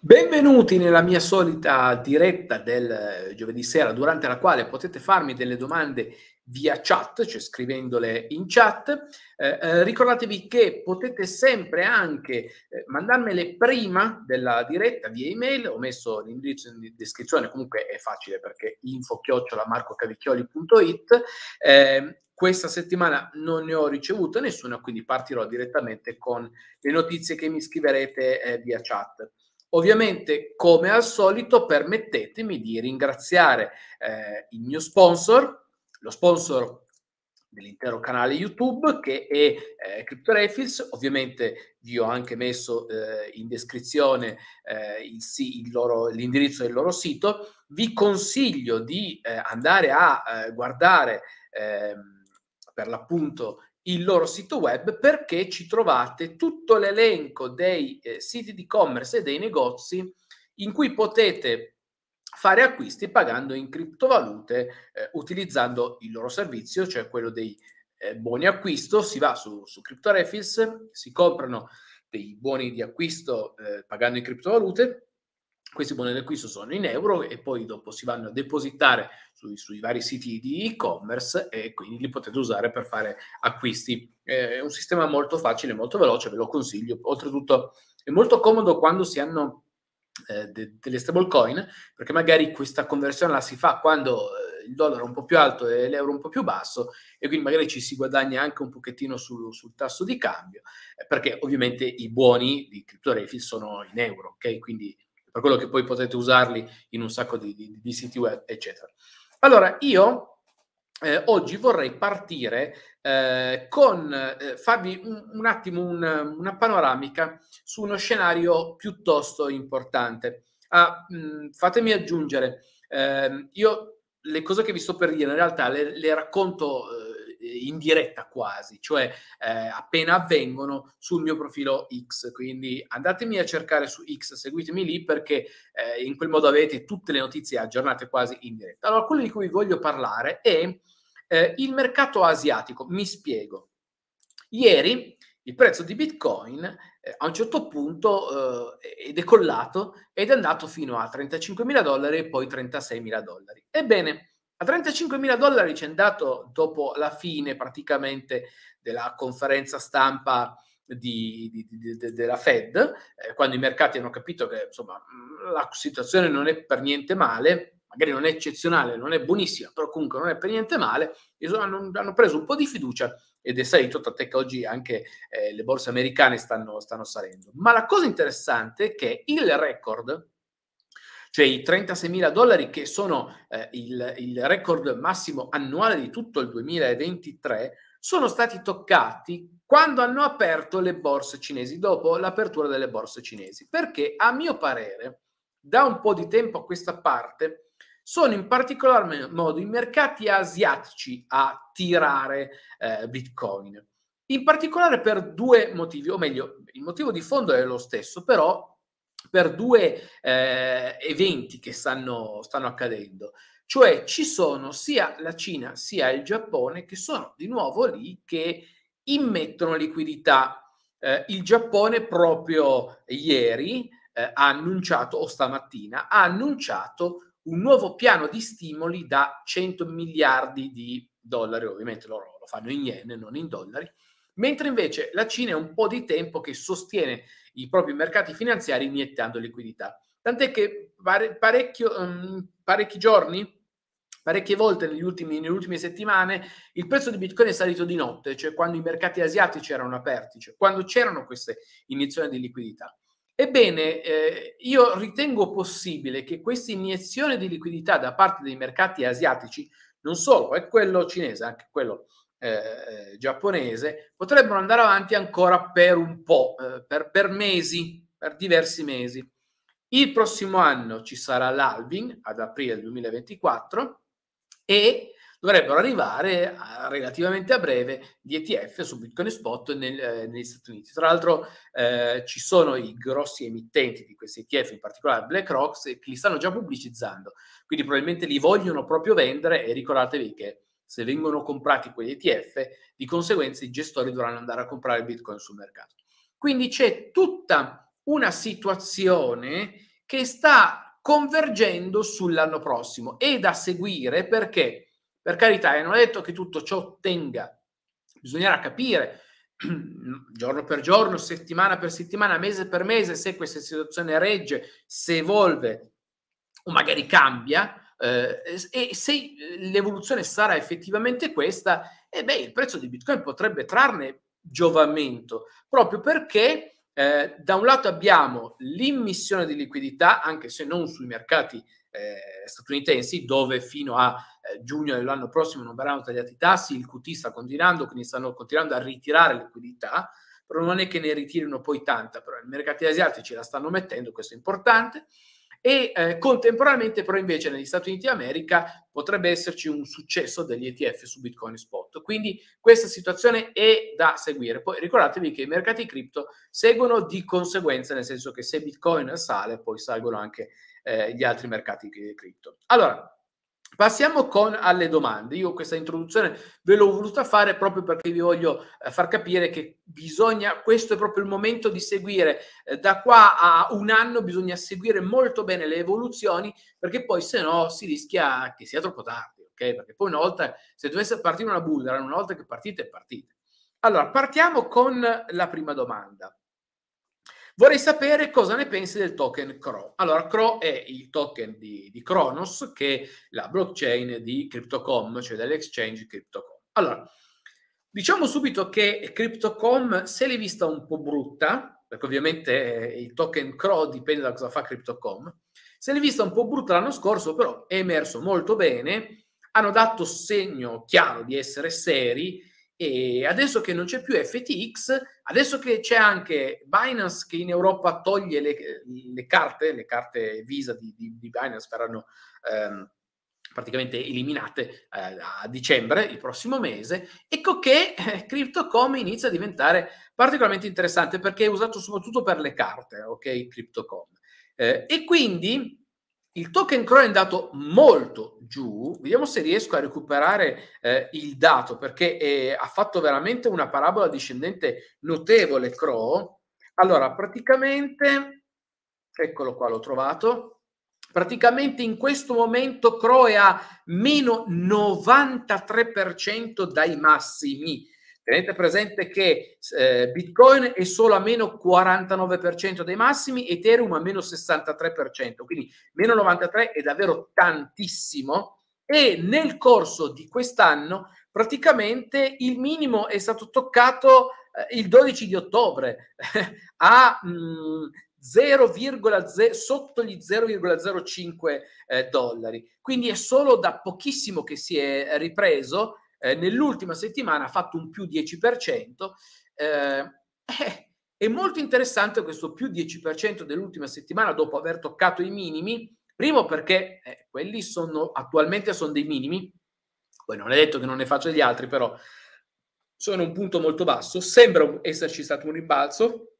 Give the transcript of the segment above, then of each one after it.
Benvenuti nella mia solita diretta del eh, giovedì sera, durante la quale potete farmi delle domande via chat, cioè scrivendole in chat. Eh, eh, ricordatevi che potete sempre anche eh, mandarmele prima della diretta via email, ho messo l'indirizzo in descrizione, comunque è facile perché info-marcocavicchioli.it eh, questa settimana non ne ho ricevuta nessuna, quindi partirò direttamente con le notizie che mi scriverete eh, via chat. Ovviamente, come al solito, permettetemi di ringraziare eh, il mio sponsor, lo sponsor dell'intero canale YouTube che è eh, CryptoRefis. Ovviamente vi ho anche messo eh, in descrizione eh, il, il loro, l'indirizzo del loro sito. Vi consiglio di eh, andare a eh, guardare ehm, per l'appunto il loro sito web perché ci trovate tutto l'elenco dei eh, siti di commerce e dei negozi in cui potete fare acquisti pagando in criptovalute eh, utilizzando il loro servizio, cioè quello dei eh, buoni acquisto. Si va su, su CryptoRefis, si comprano dei buoni di acquisto eh, pagando in criptovalute questi buoni d'acquisto sono in euro e poi dopo si vanno a depositare sui, sui vari siti di e-commerce e quindi li potete usare per fare acquisti. È un sistema molto facile, molto veloce, ve lo consiglio. Oltretutto è molto comodo quando si hanno eh, de- delle stablecoin, perché magari questa conversione la si fa quando eh, il dollaro è un po' più alto e l'euro un po' più basso e quindi magari ci si guadagna anche un pochettino sul, sul tasso di cambio, eh, perché ovviamente i buoni di CryptoRefill sono in euro, ok? Quindi per quello che poi potete usarli in un sacco di, di, di siti web, eccetera. Allora, io eh, oggi vorrei partire eh, con eh, farvi un, un attimo un, una panoramica su uno scenario piuttosto importante. Ah, mh, mm, fatemi aggiungere, ehm, io le cose che vi sto per dire in realtà le, le racconto eh, in diretta quasi, cioè eh, appena avvengono sul mio profilo X. Quindi andatemi a cercare su X, seguitemi lì perché eh, in quel modo avete tutte le notizie aggiornate quasi in diretta. Allora, quello di cui voglio parlare è eh, il mercato asiatico. Mi spiego. Ieri il prezzo di Bitcoin eh, a un certo punto eh, è decollato ed è andato fino a 35.000 dollari e poi 36.000 dollari. Ebbene, a 35.000 dollari ci è andato dopo la fine praticamente della conferenza stampa di, di, di, della Fed, eh, quando i mercati hanno capito che insomma, mm, la situazione non è per niente male, magari non è eccezionale, non è buonissima, però comunque non è per niente male, hanno, hanno preso un po' di fiducia ed è salito, tant'è che oggi anche eh, le borse americane stanno, stanno salendo. Ma la cosa interessante è che il record cioè i 36.000 dollari che sono eh, il, il record massimo annuale di tutto il 2023, sono stati toccati quando hanno aperto le borse cinesi, dopo l'apertura delle borse cinesi, perché a mio parere, da un po' di tempo a questa parte, sono in particolar modo i mercati asiatici a tirare eh, Bitcoin. In particolare per due motivi, o meglio, il motivo di fondo è lo stesso, però per due eh, eventi che stanno, stanno accadendo. Cioè ci sono sia la Cina sia il Giappone che sono di nuovo lì che immettono liquidità. Eh, il Giappone proprio ieri eh, ha annunciato, o stamattina, ha annunciato un nuovo piano di stimoli da 100 miliardi di dollari, ovviamente loro lo fanno in yen, non in dollari, mentre invece la Cina è un po' di tempo che sostiene i propri mercati finanziari iniettando liquidità. Tant'è che pare, um, parecchi giorni, parecchie volte negli ultimi, nelle ultime settimane il prezzo di Bitcoin è salito di notte, cioè quando i mercati asiatici erano aperti, cioè quando c'erano queste iniezioni di liquidità. Ebbene, eh, io ritengo possibile che questa iniezione di liquidità da parte dei mercati asiatici, non solo, è quello cinese, anche quello eh, eh, giapponese, potrebbero andare avanti ancora per un po', eh, per, per mesi, per diversi mesi. Il prossimo anno ci sarà l'Alvin ad aprile 2024 e dovrebbero arrivare a, relativamente a breve di ETF su Bitcoin Spot nel, eh, negli Stati Uniti. Tra l'altro eh, ci sono i grossi emittenti di questi ETF, in particolare BlackRock, che li stanno già pubblicizzando, quindi probabilmente li vogliono proprio vendere e ricordatevi che se vengono comprati quegli ETF, di conseguenza i gestori dovranno andare a comprare Bitcoin sul mercato. Quindi c'è tutta una situazione che sta convergendo sull'anno prossimo e da seguire perché, per carità, e eh, non è detto che tutto ciò tenga, bisognerà capire giorno per giorno, settimana per settimana, mese per mese, se questa situazione regge, se evolve o magari cambia, eh, e se eh, l'evoluzione sarà effettivamente questa, eh beh, il prezzo di Bitcoin potrebbe trarne giovamento, proprio perché eh, da un lato abbiamo l'immissione di liquidità, anche se non sui mercati eh, statunitensi, dove fino a eh, giugno dell'anno prossimo non verranno tagliati i tassi, il QT sta continuando, quindi stanno continuando a ritirare liquidità, però non è che ne ritirino poi tanta, però i mercati asiatici la stanno mettendo, questo è importante e eh, contemporaneamente però invece negli Stati Uniti d'America potrebbe esserci un successo degli ETF su Bitcoin Spot. Quindi questa situazione è da seguire. Poi ricordatevi che i mercati cripto seguono di conseguenza, nel senso che se Bitcoin sale, poi salgono anche eh, gli altri mercati cripto. Allora, Passiamo con alle domande. Io questa introduzione ve l'ho voluta fare proprio perché vi voglio eh, far capire che bisogna, questo è proprio il momento di seguire, eh, da qua a un anno bisogna seguire molto bene le evoluzioni perché poi se no si rischia che sia troppo tardi, ok? Perché poi una volta, se dovesse partire una bullera, una volta che partite, partite. Allora, partiamo con la prima domanda. Vorrei sapere cosa ne pensi del token Crow. Allora, Crow è il token di, di Kronos, che è la blockchain di Crypto.com, cioè dell'exchange Crypto.com. Allora, diciamo subito che Crypto.com se l'è vista un po' brutta, perché ovviamente eh, il token Crow dipende da cosa fa Crypto.com, se l'è vista un po' brutta l'anno scorso, però è emerso molto bene, hanno dato segno chiaro di essere seri, e adesso che non c'è più FTX, adesso che c'è anche Binance che in Europa toglie le, le carte, le carte Visa di, di, di Binance verranno ehm, praticamente eliminate eh, a dicembre, il prossimo mese, ecco che eh, CryptoCom inizia a diventare particolarmente interessante perché è usato soprattutto per le carte, ok, CryptoCom. Eh, e quindi il token crono è andato molto giù, vediamo se riesco a recuperare eh, il dato perché eh, ha fatto veramente una parabola discendente notevole Crow. Allora, praticamente, eccolo qua, l'ho trovato, praticamente in questo momento Crow è a meno 93% dai massimi Tenete presente che eh, Bitcoin è solo a meno 49% dei massimi, Ethereum a meno 63%, quindi meno 93% è davvero tantissimo e nel corso di quest'anno praticamente il minimo è stato toccato eh, il 12 di ottobre a mh, mm, 0,0, sotto gli 0,05 eh, dollari. Quindi è solo da pochissimo che si è ripreso eh, nell'ultima settimana ha fatto un più 10%. Eh, eh, è molto interessante questo più 10% dell'ultima settimana dopo aver toccato i minimi, primo perché eh, quelli sono attualmente sono dei minimi, poi non è detto che non ne faccia gli altri, però sono un punto molto basso, sembra esserci stato un rimbalzo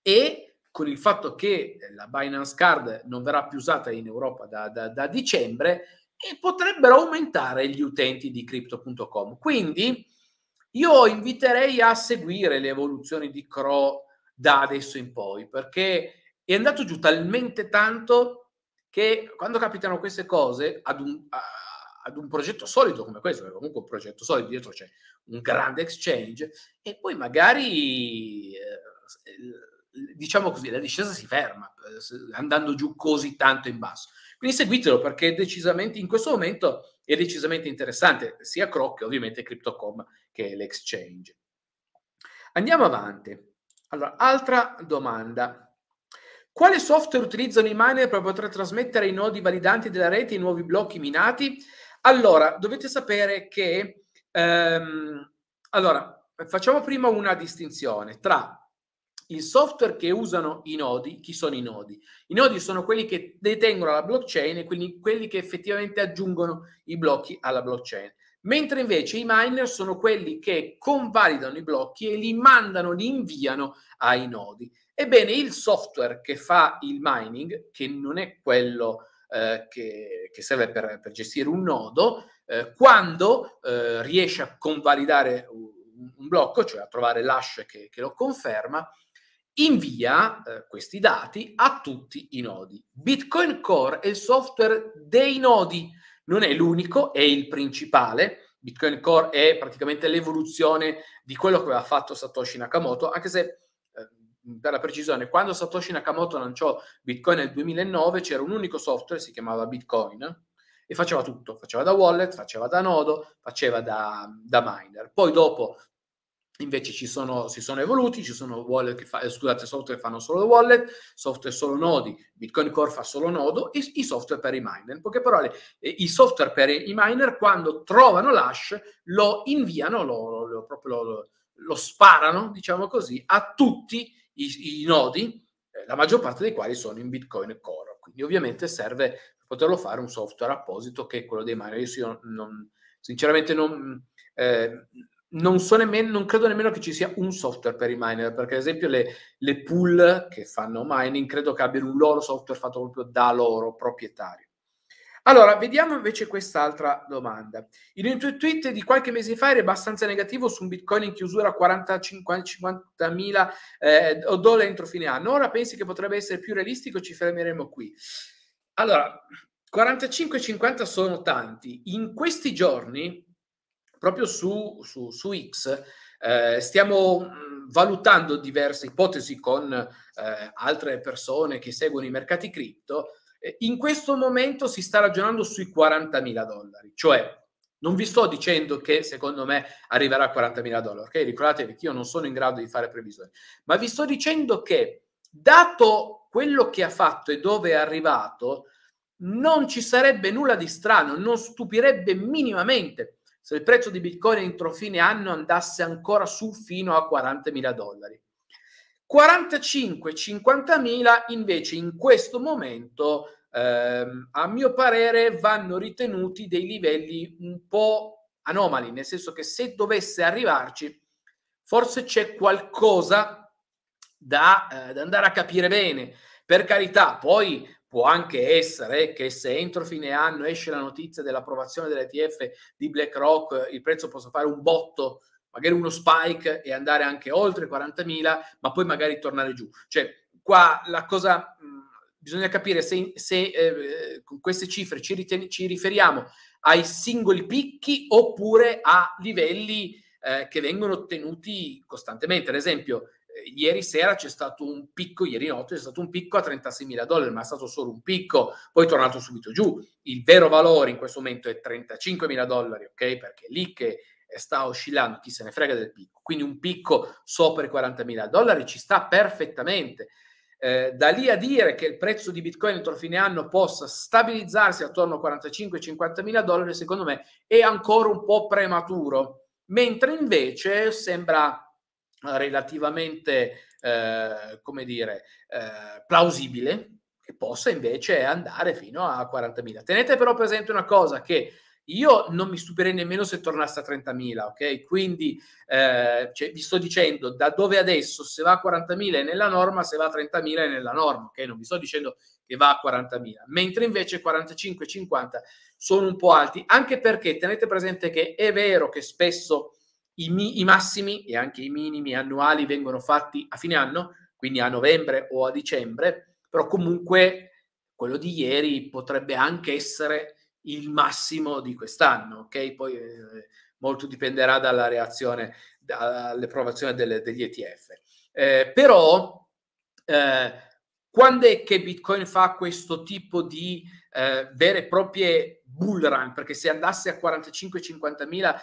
e con il fatto che la Binance Card non verrà più usata in Europa da, da, da dicembre, e potrebbero aumentare gli utenti di crypto.com. Quindi io inviterei a seguire le evoluzioni di Cro da adesso in poi, perché è andato giù talmente tanto che quando capitano queste cose ad un, a, ad un progetto solido come questo, che comunque un progetto solido dietro c'è un grande exchange, e poi magari eh, diciamo così, la discesa si ferma eh, andando giù così tanto in basso. Quindi seguitelo perché decisamente in questo momento è decisamente interessante, sia Croc che ovviamente Crypto.com che l'exchange. Andiamo avanti. Allora, altra domanda. Quale software utilizzano i miner per poter trasmettere ai nodi validanti della rete i nuovi blocchi minati? Allora, dovete sapere che... Ehm, allora, facciamo prima una distinzione tra il software che usano i nodi, chi sono i nodi? I nodi sono quelli che detengono la blockchain e quindi quelli che effettivamente aggiungono i blocchi alla blockchain. Mentre invece i miner sono quelli che convalidano i blocchi e li mandano, li inviano ai nodi. Ebbene, il software che fa il mining, che non è quello eh, che, che, serve per, per, gestire un nodo, eh, quando eh, riesce a convalidare un, un, blocco, cioè a trovare l'hash che, che lo conferma, invia eh, questi dati a tutti i nodi. Bitcoin Core è il software dei nodi, non è l'unico, è il principale. Bitcoin Core è praticamente l'evoluzione di quello che aveva fatto Satoshi Nakamoto, anche se per eh, la precisione, quando Satoshi Nakamoto lanciò Bitcoin nel 2009 c'era un unico software, si chiamava Bitcoin, e faceva tutto, faceva da wallet, faceva da nodo, faceva da, da miner. Poi dopo Invece ci sono, si sono evoluti, ci sono wallet che fa, eh, scusate, software che fanno solo wallet, software solo nodi, Bitcoin Core fa solo nodo e i software per i miner. In poche parole, eh, i software per i miner quando trovano l'ash lo inviano, lo, lo, lo, lo sparano, diciamo così, a tutti i, i nodi, eh, la maggior parte dei quali sono in Bitcoin Core. Quindi ovviamente serve per poterlo fare un software apposito che è quello dei miner. Io, non, sinceramente non... Eh, non, so nemmeno, non credo nemmeno che ci sia un software per i miner, perché ad esempio le, le pool che fanno mining credo che abbiano un loro software fatto proprio da loro proprietario. Allora, vediamo invece quest'altra domanda. In un tuo tweet di qualche mese fa era abbastanza negativo su un Bitcoin in chiusura a 40-50 mila eh, dollari entro fine anno. Ora pensi che potrebbe essere più realistico? Ci fermeremo qui. Allora, 45-50 sono tanti. In questi giorni proprio su, su, su X eh, stiamo mm, valutando diverse ipotesi con eh, altre persone che seguono i mercati cripto. In questo momento si sta ragionando sui 40.000 dollari, cioè non vi sto dicendo che secondo me arriverà a 40.000 dollari, ok? Ricordatevi che io non sono in grado di fare previsioni, ma vi sto dicendo che dato quello che ha fatto e dove è arrivato, non ci sarebbe nulla di strano, non stupirebbe minimamente se il prezzo di Bitcoin entro fine anno andasse ancora su fino a 40.000 dollari. 45-50.000 invece in questo momento, ehm, a mio parere, vanno ritenuti dei livelli un po' anomali, nel senso che se dovesse arrivarci, forse c'è qualcosa da, eh, da andare a capire bene. Per carità, poi Può anche essere che se entro fine anno esce la notizia dell'approvazione dell'ETF di BlackRock, il prezzo possa fare un botto, magari uno spike e andare anche oltre 40.000, ma poi magari tornare giù. Cioè, qua la cosa bisogna capire se, se eh, con queste cifre ci, riten- ci, riferiamo ai singoli picchi oppure a livelli eh, che vengono ottenuti costantemente. Ad esempio, ieri sera c'è stato un picco, ieri notte c'è stato un picco a 36 mila dollari, ma è stato solo un picco, poi è tornato subito giù. Il vero valore in questo momento è 35 mila dollari, ok? Perché è lì che eh, sta oscillando, chi se ne frega del picco. Quindi un picco sopra i 40 mila dollari ci sta perfettamente. Eh, da lì a dire che il prezzo di Bitcoin entro fine anno possa stabilizzarsi attorno a 45-50 mila dollari, secondo me è ancora un po' prematuro, mentre invece sembra relativamente, eh, come dire, eh, plausibile che possa invece andare fino a 40.000. Tenete però presente una cosa che io non mi stupirei nemmeno se tornasse a 30.000, ok? Quindi eh, cioè, vi sto dicendo da dove adesso, se va a 40.000 è nella norma, se va a 30.000 è nella norma, ok? Non vi sto dicendo che va a 40.000, mentre invece 45-50 sono un po' alti, anche perché tenete presente che è vero che spesso i, mi- i massimi e anche i minimi annuali vengono fatti a fine anno, quindi a novembre o a dicembre, però comunque quello di ieri potrebbe anche essere il massimo di quest'anno, ok? Poi eh, molto dipenderà dalla reazione, dall'approvazione delle, degli ETF. Eh, però, eh, quando è che Bitcoin fa questo tipo di eh, vere e proprie bull run? Perché se andasse a 45-50 mila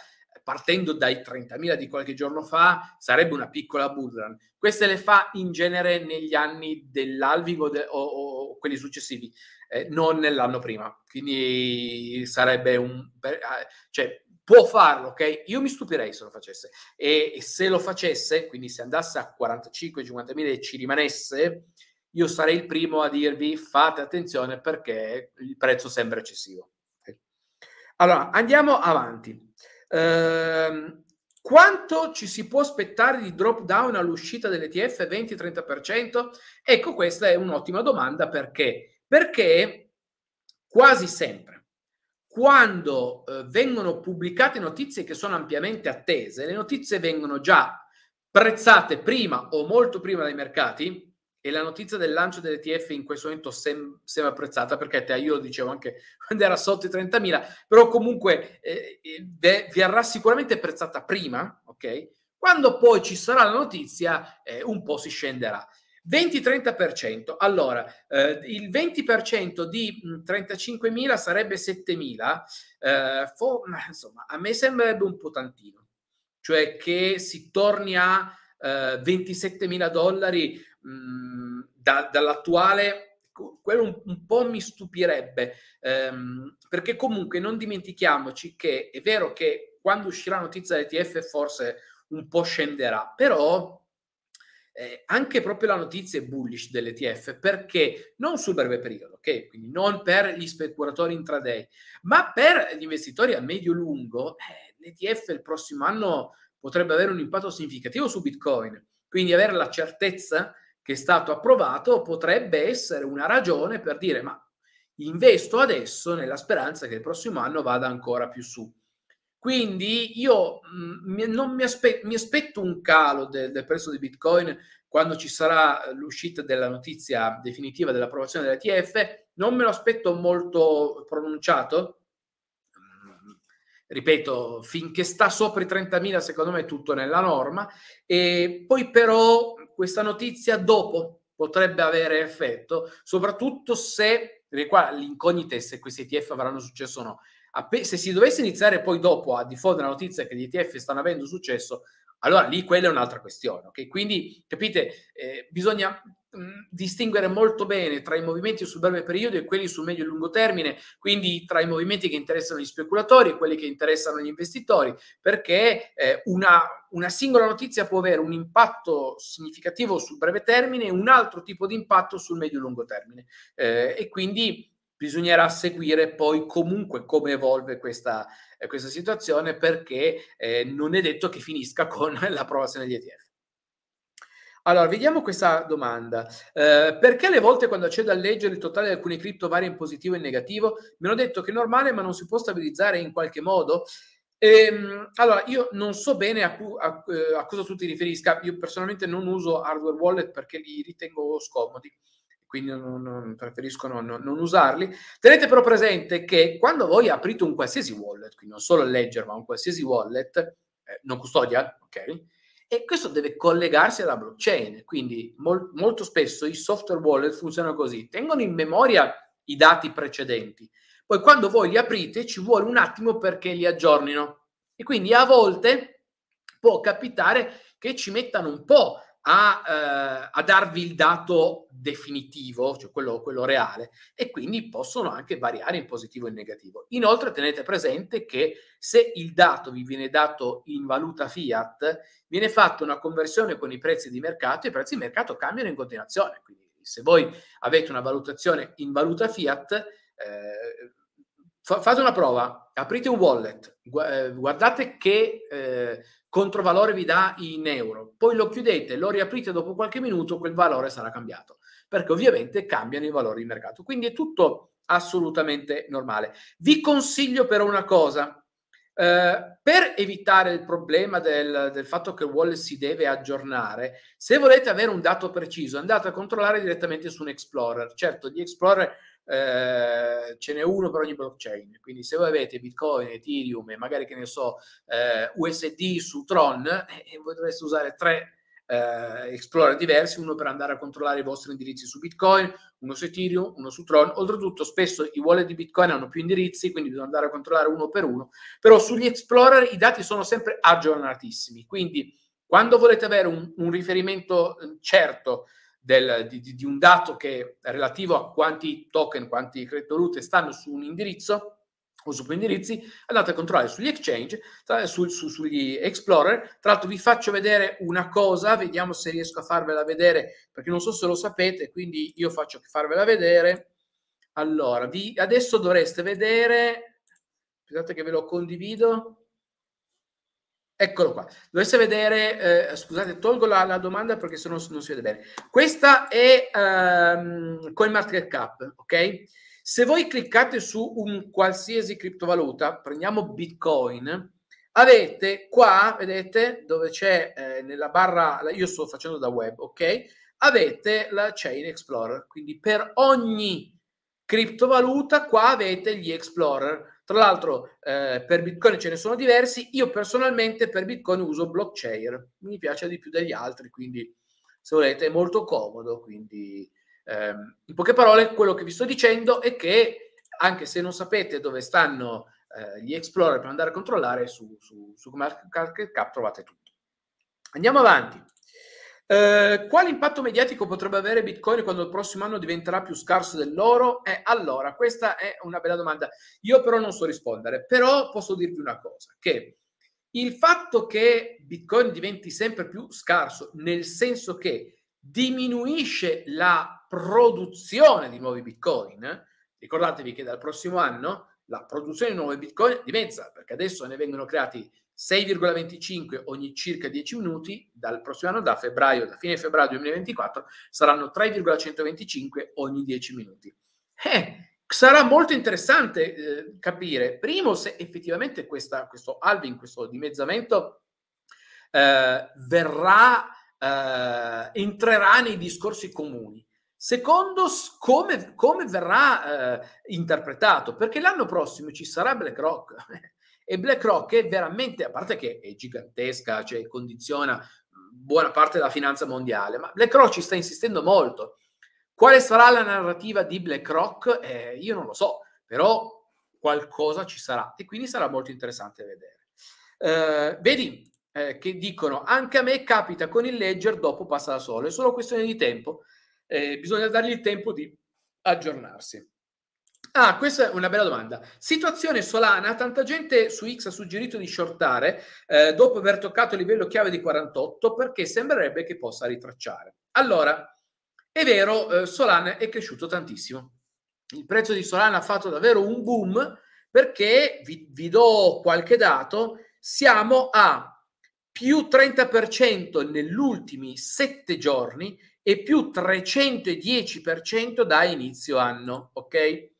partendo dai 30.000 di qualche giorno fa, sarebbe una piccola bullrun. Queste le fa in genere negli anni dell'alvigo o, de- o, o quelli successivi, eh, non nell'anno prima. Quindi sarebbe un... Per, ah, cioè, può farlo, ok? Io mi stupirei se lo facesse. E, e se lo facesse, quindi se andasse a 45 50000 e ci rimanesse, io sarei il primo a dirvi fate attenzione perché il prezzo sembra eccessivo. Okay. Allora, andiamo avanti. Ehm, quanto ci si può aspettare di drop down all'uscita dell'ETF 20-30%? Ecco, questa è un'ottima domanda perché? Perché quasi sempre quando eh, vengono pubblicate notizie che sono ampiamente attese, le notizie vengono già prezzate prima o molto prima dai mercati, e la notizia del lancio dell'ETF in questo momento sem- sembra apprezzata perché te, io lo dicevo anche quando era sotto i 30.000, però comunque eh, de- eh, verrà sicuramente apprezzata prima, ok? Quando poi ci sarà la notizia eh, un po' si scenderà. 20-30%, allora eh, il 20% di 35.000 mm, sarebbe 7.000, eh, fo- insomma a me sembrerebbe un po' tantino, cioè che si torni a... Uh, 27 mila dollari Mm, da, dall'attuale, quello un, un, po' mi stupirebbe, ehm, perché comunque non dimentichiamoci che è vero che quando uscirà la notizia dell'ETF forse un po' scenderà, però eh, anche proprio la notizia è bullish dell'ETF perché non sul breve periodo, ok? Quindi non per gli speculatori intraday, ma per gli investitori a medio-lungo, eh, l'ETF il prossimo anno potrebbe avere un impatto significativo su Bitcoin. Quindi avere la certezza che è stato approvato potrebbe essere una ragione per dire ma investo adesso nella speranza che il prossimo anno vada ancora più su. Quindi io mh, mm, non mi, aspe- mi, aspetto un calo del, del prezzo di Bitcoin quando ci sarà l'uscita della notizia definitiva dell'approvazione dell'ETF, non me lo aspetto molto pronunciato. Mm, ripeto, finché sta sopra i 30.000 secondo me è tutto nella norma e poi però questa notizia dopo potrebbe avere effetto, soprattutto se, qua l'incognita è se questi ETF avranno successo o no, se si dovesse iniziare poi dopo a diffondere la notizia che gli ETF stanno avendo successo, allora lì quella è un'altra questione. Okay? Quindi capite, eh, bisogna distinguere molto bene tra i movimenti sul breve periodo e quelli sul medio e lungo termine, quindi tra i movimenti che interessano gli speculatori e quelli che interessano gli investitori, perché eh, una, una, singola notizia può avere un impatto significativo sul breve termine e un altro tipo di impatto sul medio e lungo termine. Eh, e quindi bisognerà seguire poi comunque come evolve questa, eh, questa situazione perché eh, non è detto che finisca con l'approvazione degli ETF. Allora, vediamo questa domanda. Eh, perché le volte quando accedo a leggere il totale di alcune cripto varia in positivo e in negativo, mi hanno detto che è normale ma non si può stabilizzare in qualche modo? Ehm, allora, io non so bene a, cu- a, eh, a, cosa tu ti riferisca. Io personalmente non uso hardware wallet perché li ritengo scomodi, quindi non, non preferisco non, non, usarli. Tenete però presente che quando voi aprite un qualsiasi wallet, quindi non solo leggere, ma un qualsiasi wallet, eh, non custodia, ok? e questo deve collegarsi alla blockchain. Quindi mol- molto spesso i software wallet funzionano così, tengono in memoria i dati precedenti, poi quando voi li aprite ci vuole un attimo perché li aggiornino e quindi a volte può capitare che ci mettano un po' a, eh, a, darvi il dato definitivo, cioè quello, quello, reale, e quindi possono anche variare in positivo e in negativo. Inoltre tenete presente che se il dato vi viene dato in valuta fiat, viene fatta una conversione con i prezzi di mercato e i prezzi di mercato cambiano in continuazione. Quindi se voi avete una valutazione in valuta fiat, eh, fate una prova, aprite un wallet, eh, guardate che eh, controvalore vi dà in euro, poi lo chiudete, lo riaprite dopo qualche minuto, quel valore sarà cambiato, perché ovviamente cambiano i valori di mercato. Quindi è tutto assolutamente normale. Vi consiglio però una cosa, eh, per evitare il problema del, del fatto che Wallet si deve aggiornare, se volete avere un dato preciso andate a controllare direttamente su un Explorer. Certo, gli Explorer eh, ce n'è uno per ogni blockchain. Quindi se voi avete Bitcoin, Ethereum e magari che ne so, eh, USD su Tron, eh, voi eh, dovreste usare tre eh, explorer diversi, uno per andare a controllare i vostri indirizzi su Bitcoin, uno su Ethereum, uno su Tron. Oltretutto spesso i wallet di Bitcoin hanno più indirizzi, quindi bisogna andare a controllare uno per uno. Però sugli explorer i dati sono sempre aggiornatissimi, quindi quando volete avere un, un riferimento certo del, di, di, un dato che è relativo a quanti token, quanti criptovalute stanno su un indirizzo o su più indirizzi, andate a controllare sugli exchange, tra, su, su, sugli explorer. Tra l'altro vi faccio vedere una cosa, vediamo se riesco a farvela vedere, perché non so se lo sapete, quindi io faccio farvela vedere. Allora, vi, adesso dovreste vedere, aspettate che ve lo condivido, Eccolo qua. Dovesse vedere, eh, scusate, tolgo la, la, domanda perché se no non si vede bene. Questa è ehm, CoinMarketCap, ok? Se voi cliccate su un qualsiasi criptovaluta, prendiamo Bitcoin, avete qua, vedete, dove c'è eh, nella barra, io sto facendo da web, ok? Avete la Chain Explorer, quindi per ogni criptovaluta qua avete gli Explorer tra l'altro eh, per Bitcoin ce ne sono diversi, io personalmente per Bitcoin uso Blockchain, mi piace di più degli altri, quindi se volete è molto comodo. Quindi ehm, in poche parole quello che vi sto dicendo è che anche se non sapete dove stanno eh, gli Explorer per andare a controllare su, su, su Market Cap trovate tutto. Andiamo avanti. Eh, quale impatto mediatico potrebbe avere Bitcoin quando il prossimo anno diventerà più scarso dell'oro? Eh, allora, questa è una bella domanda. Io però non so rispondere, però posso dirvi una cosa, che il fatto che Bitcoin diventi sempre più scarso, nel senso che diminuisce la produzione di nuovi Bitcoin, ricordatevi che dal prossimo anno la produzione di nuovi Bitcoin dimezza, perché adesso ne vengono creati 6,25 ogni circa 10 minuti dal prossimo anno, da febbraio, da fine febbraio 2024, saranno 3,125 ogni 10 minuti. Eh, sarà molto interessante eh, capire, primo, se effettivamente questa, questo halving, questo dimezzamento eh, verrà, eh, entrerà nei discorsi comuni. Secondo, come, come verrà eh, interpretato? Perché l'anno prossimo ci sarà BlackRock. E BlackRock è veramente, a parte che è gigantesca, cioè condiziona buona parte della finanza mondiale, ma BlackRock ci sta insistendo molto. Quale sarà la narrativa di BlackRock? Eh, io non lo so, però qualcosa ci sarà e quindi sarà molto interessante vedere. Eh, vedi eh, che dicono, anche a me capita con il ledger, dopo passa da solo, è solo questione di tempo, eh, bisogna dargli il tempo di aggiornarsi. Ah, questa è una bella domanda. Situazione Solana, tanta gente su X ha suggerito di shortare eh, dopo aver toccato il livello chiave di 48 perché sembrerebbe che possa ritracciare. Allora, è vero, eh, Solana è cresciuto tantissimo. Il prezzo di Solana ha fatto davvero un boom perché, vi, vi do qualche dato, siamo a più 30% negli ultimi 7 giorni e più 310% da inizio anno, ok?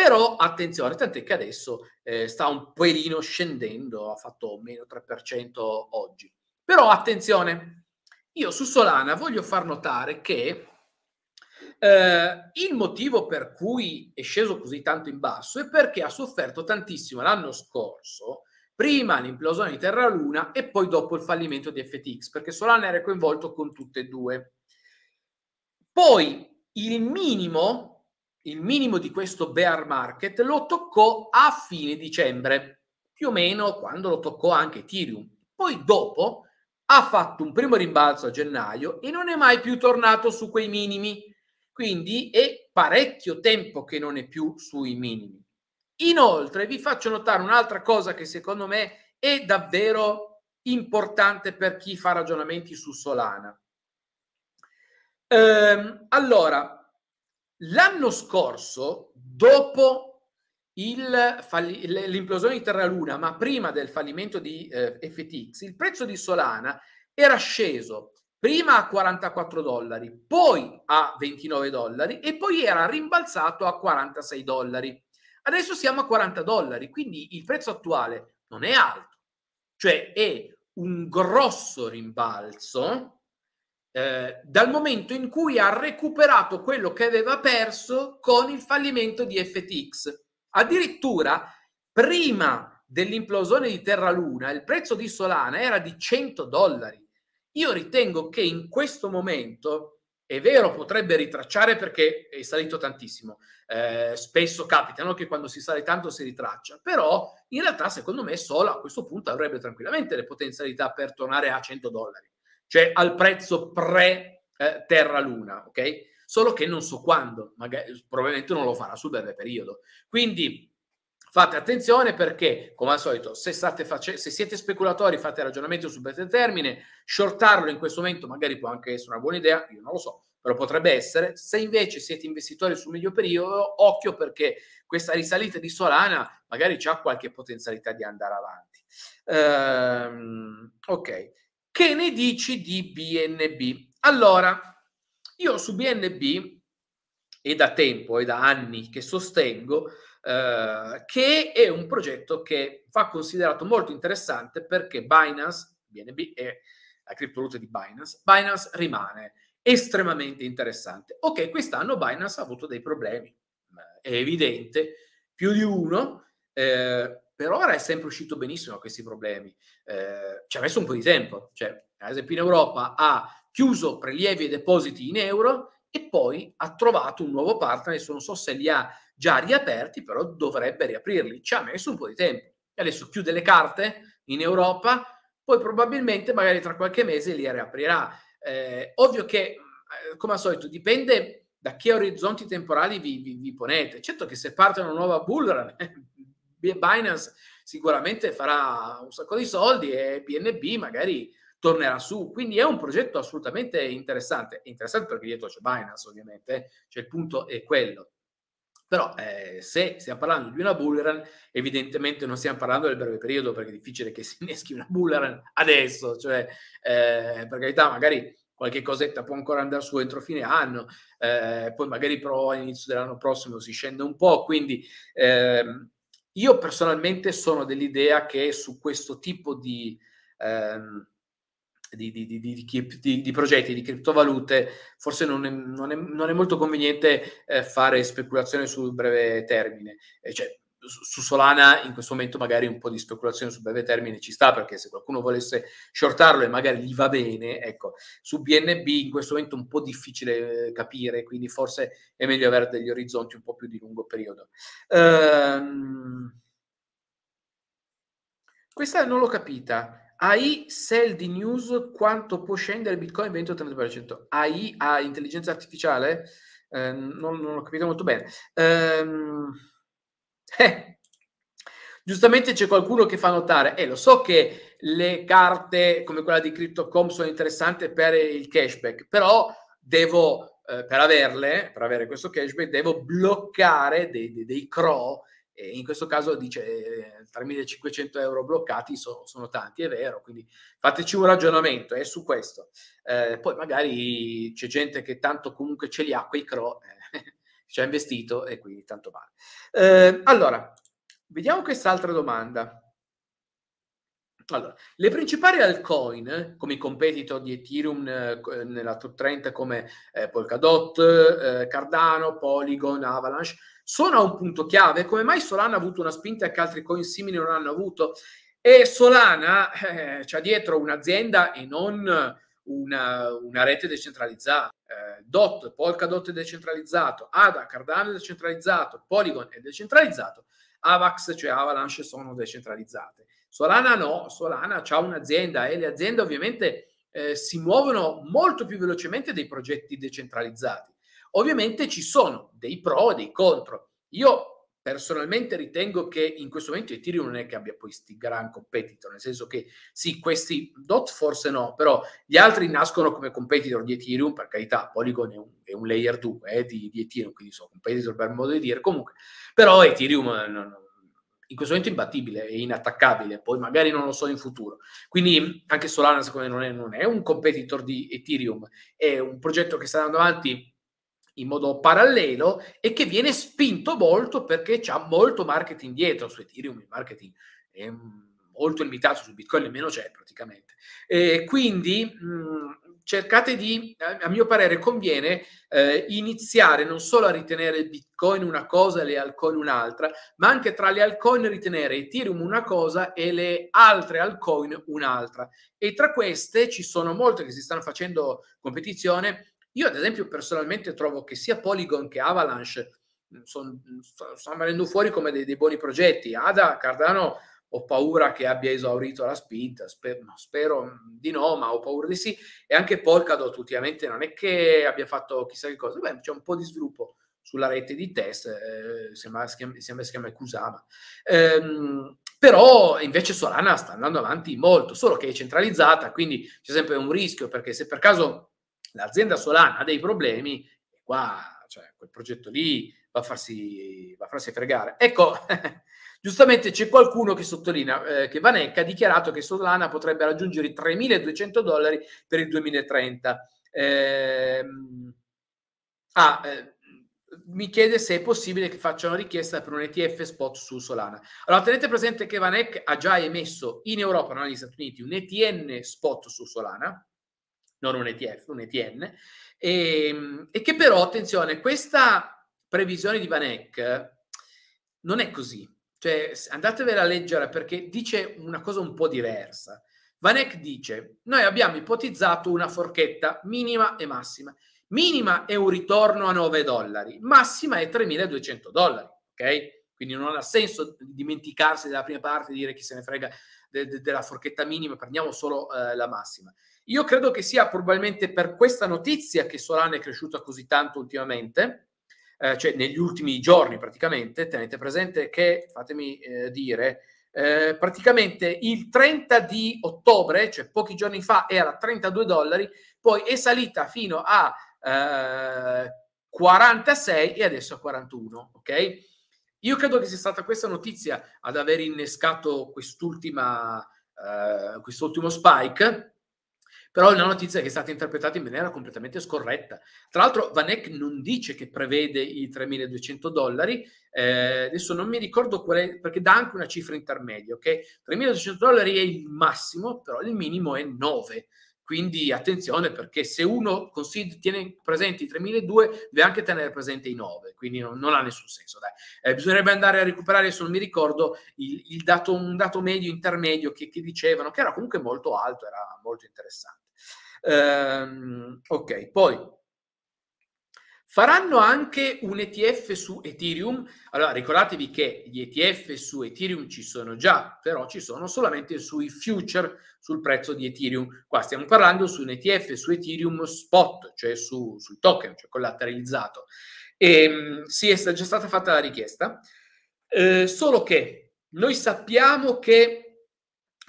Però attenzione, tant'è che adesso eh, sta un pelino scendendo, ha fatto meno 3% oggi. Però attenzione, io su Solana voglio far notare che eh, il motivo per cui è sceso così tanto in basso è perché ha sofferto tantissimo l'anno scorso, prima l'implosione di Terra Luna e poi dopo il fallimento di FTX, perché Solana era coinvolto con tutte e due. Poi il minimo il minimo di questo bear market lo toccò a fine dicembre, più o meno quando lo toccò anche Ethereum. Poi dopo ha fatto un primo rimbalzo a gennaio e non è mai più tornato su quei minimi. Quindi è parecchio tempo che non è più sui minimi. Inoltre vi faccio notare un'altra cosa che secondo me è davvero importante per chi fa ragionamenti su Solana. Ehm, allora, L'anno scorso, dopo il falli- l'implosione di Terra Luna, ma prima del fallimento di eh, FTX, il prezzo di Solana era sceso prima a 44 dollari, poi a 29 dollari e poi era rimbalzato a 46 dollari. Adesso siamo a 40 dollari, quindi il prezzo attuale non è alto, cioè è un grosso rimbalzo eh, dal momento in cui ha recuperato quello che aveva perso con il fallimento di FTX. Addirittura prima dell'implosione di Terra Luna il prezzo di Solana era di 100 dollari. Io ritengo che in questo momento, è vero, potrebbe ritracciare perché è salito tantissimo. Eh, spesso capita no? che quando si sale tanto si ritraccia, però in realtà secondo me Sola a questo punto avrebbe tranquillamente le potenzialità per tornare a 100 dollari cioè al prezzo pre-Terra eh, Luna, ok? Solo che non so quando, magari, probabilmente non lo farà sul breve periodo. Quindi fate attenzione perché, come al solito, se, face- se siete speculatori fate ragionamento sul breve termine, shortarlo in questo momento magari può anche essere una buona idea, io non lo so, però potrebbe essere. Se invece siete investitori sul medio periodo, occhio perché questa risalita di Solana magari ha qualche potenzialità di andare avanti. Ehm, ok. Che ne dici di BNB? Allora, io su BNB e da tempo, e da anni che sostengo eh, che è un progetto che va considerato molto interessante perché Binance, BNB è la criptovaluta di Binance, Binance rimane estremamente interessante. Ok, quest'anno Binance ha avuto dei problemi, è evidente, più di uno. Eh, per ora è sempre uscito benissimo da questi problemi. Eh, ci ha messo un po' di tempo, cioè, ad esempio in Europa ha chiuso prelievi e depositi in euro e poi ha trovato un nuovo partner, adesso non so se li ha già riaperti, però dovrebbe riaprirli. Ci ha messo un po' di tempo. E adesso chiude le carte in Europa, poi probabilmente magari tra qualche mese li riaprirà. Eh, ovvio che, eh, come al solito, dipende da che orizzonti temporali vi, vi, vi ponete. Certo che se parte una nuova bull run, Binance sicuramente farà un sacco di soldi e BNB magari tornerà su. Quindi è un progetto assolutamente interessante. Interessante perché dietro c'è Binance, ovviamente, cioè il punto è quello. Però eh, se stiamo parlando di una bull run, evidentemente non stiamo parlando del breve periodo perché è difficile che si inneschi una bull run adesso, cioè eh, per carità magari qualche cosetta può ancora andare su entro fine anno, eh, poi magari però all'inizio dell'anno prossimo si scende un po', quindi ehm, io personalmente sono dell'idea che su questo tipo di, ehm, di, di, di progetti, di criptovalute, forse non è, non è, non è molto conveniente eh, fare speculazione sul breve termine. Eh, cioè, su Solana in questo momento magari un po' di speculazione su breve termine ci sta perché se qualcuno volesse shortarlo e magari gli va bene, ecco, su BNB in questo momento è un po' difficile eh, capire, quindi forse è meglio avere degli orizzonti un po' più di lungo periodo. Ehm, questa non l'ho capita. AI sell di news quanto può scendere il Bitcoin 20-30%? AI ha intelligenza artificiale? Ehm, non, non, l'ho capito molto bene. Ehm, eh, giustamente c'è qualcuno che fa notare, e eh, lo so che le carte come quella di CryptoCom sono interessanti per il cashback, però devo, eh, per averle, per avere questo cashback, devo bloccare dei, dei, dei CRO in questo caso dice eh, 3.500 euro bloccati sono, sono, tanti, è vero, quindi fateci un ragionamento eh, su questo. Eh, poi magari c'è gente che tanto comunque ce li ha quei CRO, ci ha investito e quindi tanto male. Eh, allora, vediamo quest'altra domanda. Allora, le principali altcoin, come i competitor di Ethereum eh, eh nella top 30 come eh, Polkadot, eh, Cardano, Polygon, Avalanche, sono a un punto chiave. Come mai Solana ha avuto una spinta che altri coin simili non hanno avuto? E Solana eh, c'ha dietro un'azienda e non una, una rete decentralizzata. Eh, DOT, Polkadot è decentralizzato, ADA, Cardano è decentralizzato, Polygon è decentralizzato, AVAX, cioè Avalanche, sono decentralizzate. Solana no, Solana ha un'azienda e le aziende ovviamente eh, si muovono molto più velocemente dei progetti decentralizzati. Ovviamente ci sono dei pro e dei contro. Io Personalmente ritengo che in questo momento Ethereum non è che abbia poi questi gran competitor, nel senso che sì, questi DOT forse no, però gli altri nascono come competitor di Ethereum, per carità, Polygon è un, è un layer 2 eh, di, di, Ethereum, quindi sono competitor per modo di dire, comunque, però Ethereum non, eh, non, in questo momento è imbattibile è inattaccabile, poi magari non lo so in futuro. Quindi anche Solana secondo me non è, non è un competitor di Ethereum, è un progetto che sta andando avanti in modo parallelo e che viene spinto molto perché c'è molto marketing dietro su Ethereum, il marketing è molto limitato su Bitcoin, nemmeno c'è praticamente. E quindi mh, cercate di, a mio parere conviene eh, iniziare non solo a ritenere Bitcoin una cosa e le altcoin un'altra, ma anche tra le altcoin ritenere Ethereum una cosa e le altre altcoin un'altra. E tra queste ci sono molte che si stanno facendo competizione io ad esempio personalmente trovo che sia Polygon che Avalanche stanno mm, son mm, venendo fuori come dei, dei, buoni progetti. Ada, Cardano, ho paura che abbia esaurito la spinta, sper- spero mm, di no, ma ho paura di sì. E anche Polkadot ultimamente non è che abbia fatto chissà che cosa, Beh, c'è un po' di sviluppo sulla rete di test, eh, sembra, si chiama Kusama. Ehm, però invece Solana sta andando avanti molto, solo che è centralizzata, quindi c'è sempre un rischio, perché se per caso L'azienda Solana ha dei problemi, e qua cioè, quel progetto lì va a farsi, va a farsi fregare. Ecco, giustamente c'è qualcuno che sottolinea eh, che Vanek ha dichiarato che Solana potrebbe raggiungere i 3.200 dollari per il 2030. Eh, ah, eh, mi chiede se è possibile che facciano richiesta per un ETF spot su Solana. Allora, tenete presente che Vanek ha già emesso in Europa, non negli Stati Uniti, un ETN spot su Solana, non un ETF, un ETN, e, ehm, e che però, attenzione, questa previsione di Vanek non è così. Cioè, andatevela a leggere perché dice una cosa un po' diversa. Vanek dice, noi abbiamo ipotizzato una forchetta minima e massima. Minima è un ritorno a 9 dollari, massima è 3.200 dollari, ok? Quindi non ha senso dimenticarsi della prima parte e dire chi se ne frega de, de, della forchetta minima, prendiamo solo eh, la massima. Io credo che sia probabilmente per questa notizia che Solana è cresciuta così tanto ultimamente, eh, cioè negli ultimi giorni praticamente, tenete presente che, fatemi eh, dire, eh, praticamente il 30 di ottobre, cioè pochi giorni fa, era 32 dollari, poi è salita fino a 46 eh, e adesso a 41, ok? Io credo che sia stata questa notizia ad aver innescato quest'ultima, eh, quest'ultimo spike, però è una notizia che è stata interpretata in maniera completamente scorretta. Tra l'altro Vanek non dice che prevede i 3.200 dollari, eh, adesso non mi ricordo quale, perché dà anche una cifra intermedia, ok? 3.200 dollari è il massimo, però il minimo è 9. Quindi attenzione perché se uno consider- tiene presenti i 3.200 deve anche tenere presente i 9, quindi non, non ha nessun senso. Eh, bisognerebbe andare a recuperare, se non mi ricordo, il, il dato, un dato medio intermedio che, che, dicevano, che era comunque molto alto, era molto interessante. Ehm, ok, poi Faranno anche un ETF su Ethereum. Allora ricordatevi che gli ETF su Ethereum ci sono già, però ci sono solamente sui future sul prezzo di Ethereum. Qua stiamo parlando su un ETF su Ethereum spot, cioè su, sul token, cioè collateralizzato. E, ehm, sì, è già stata fatta la richiesta, eh, solo che noi sappiamo che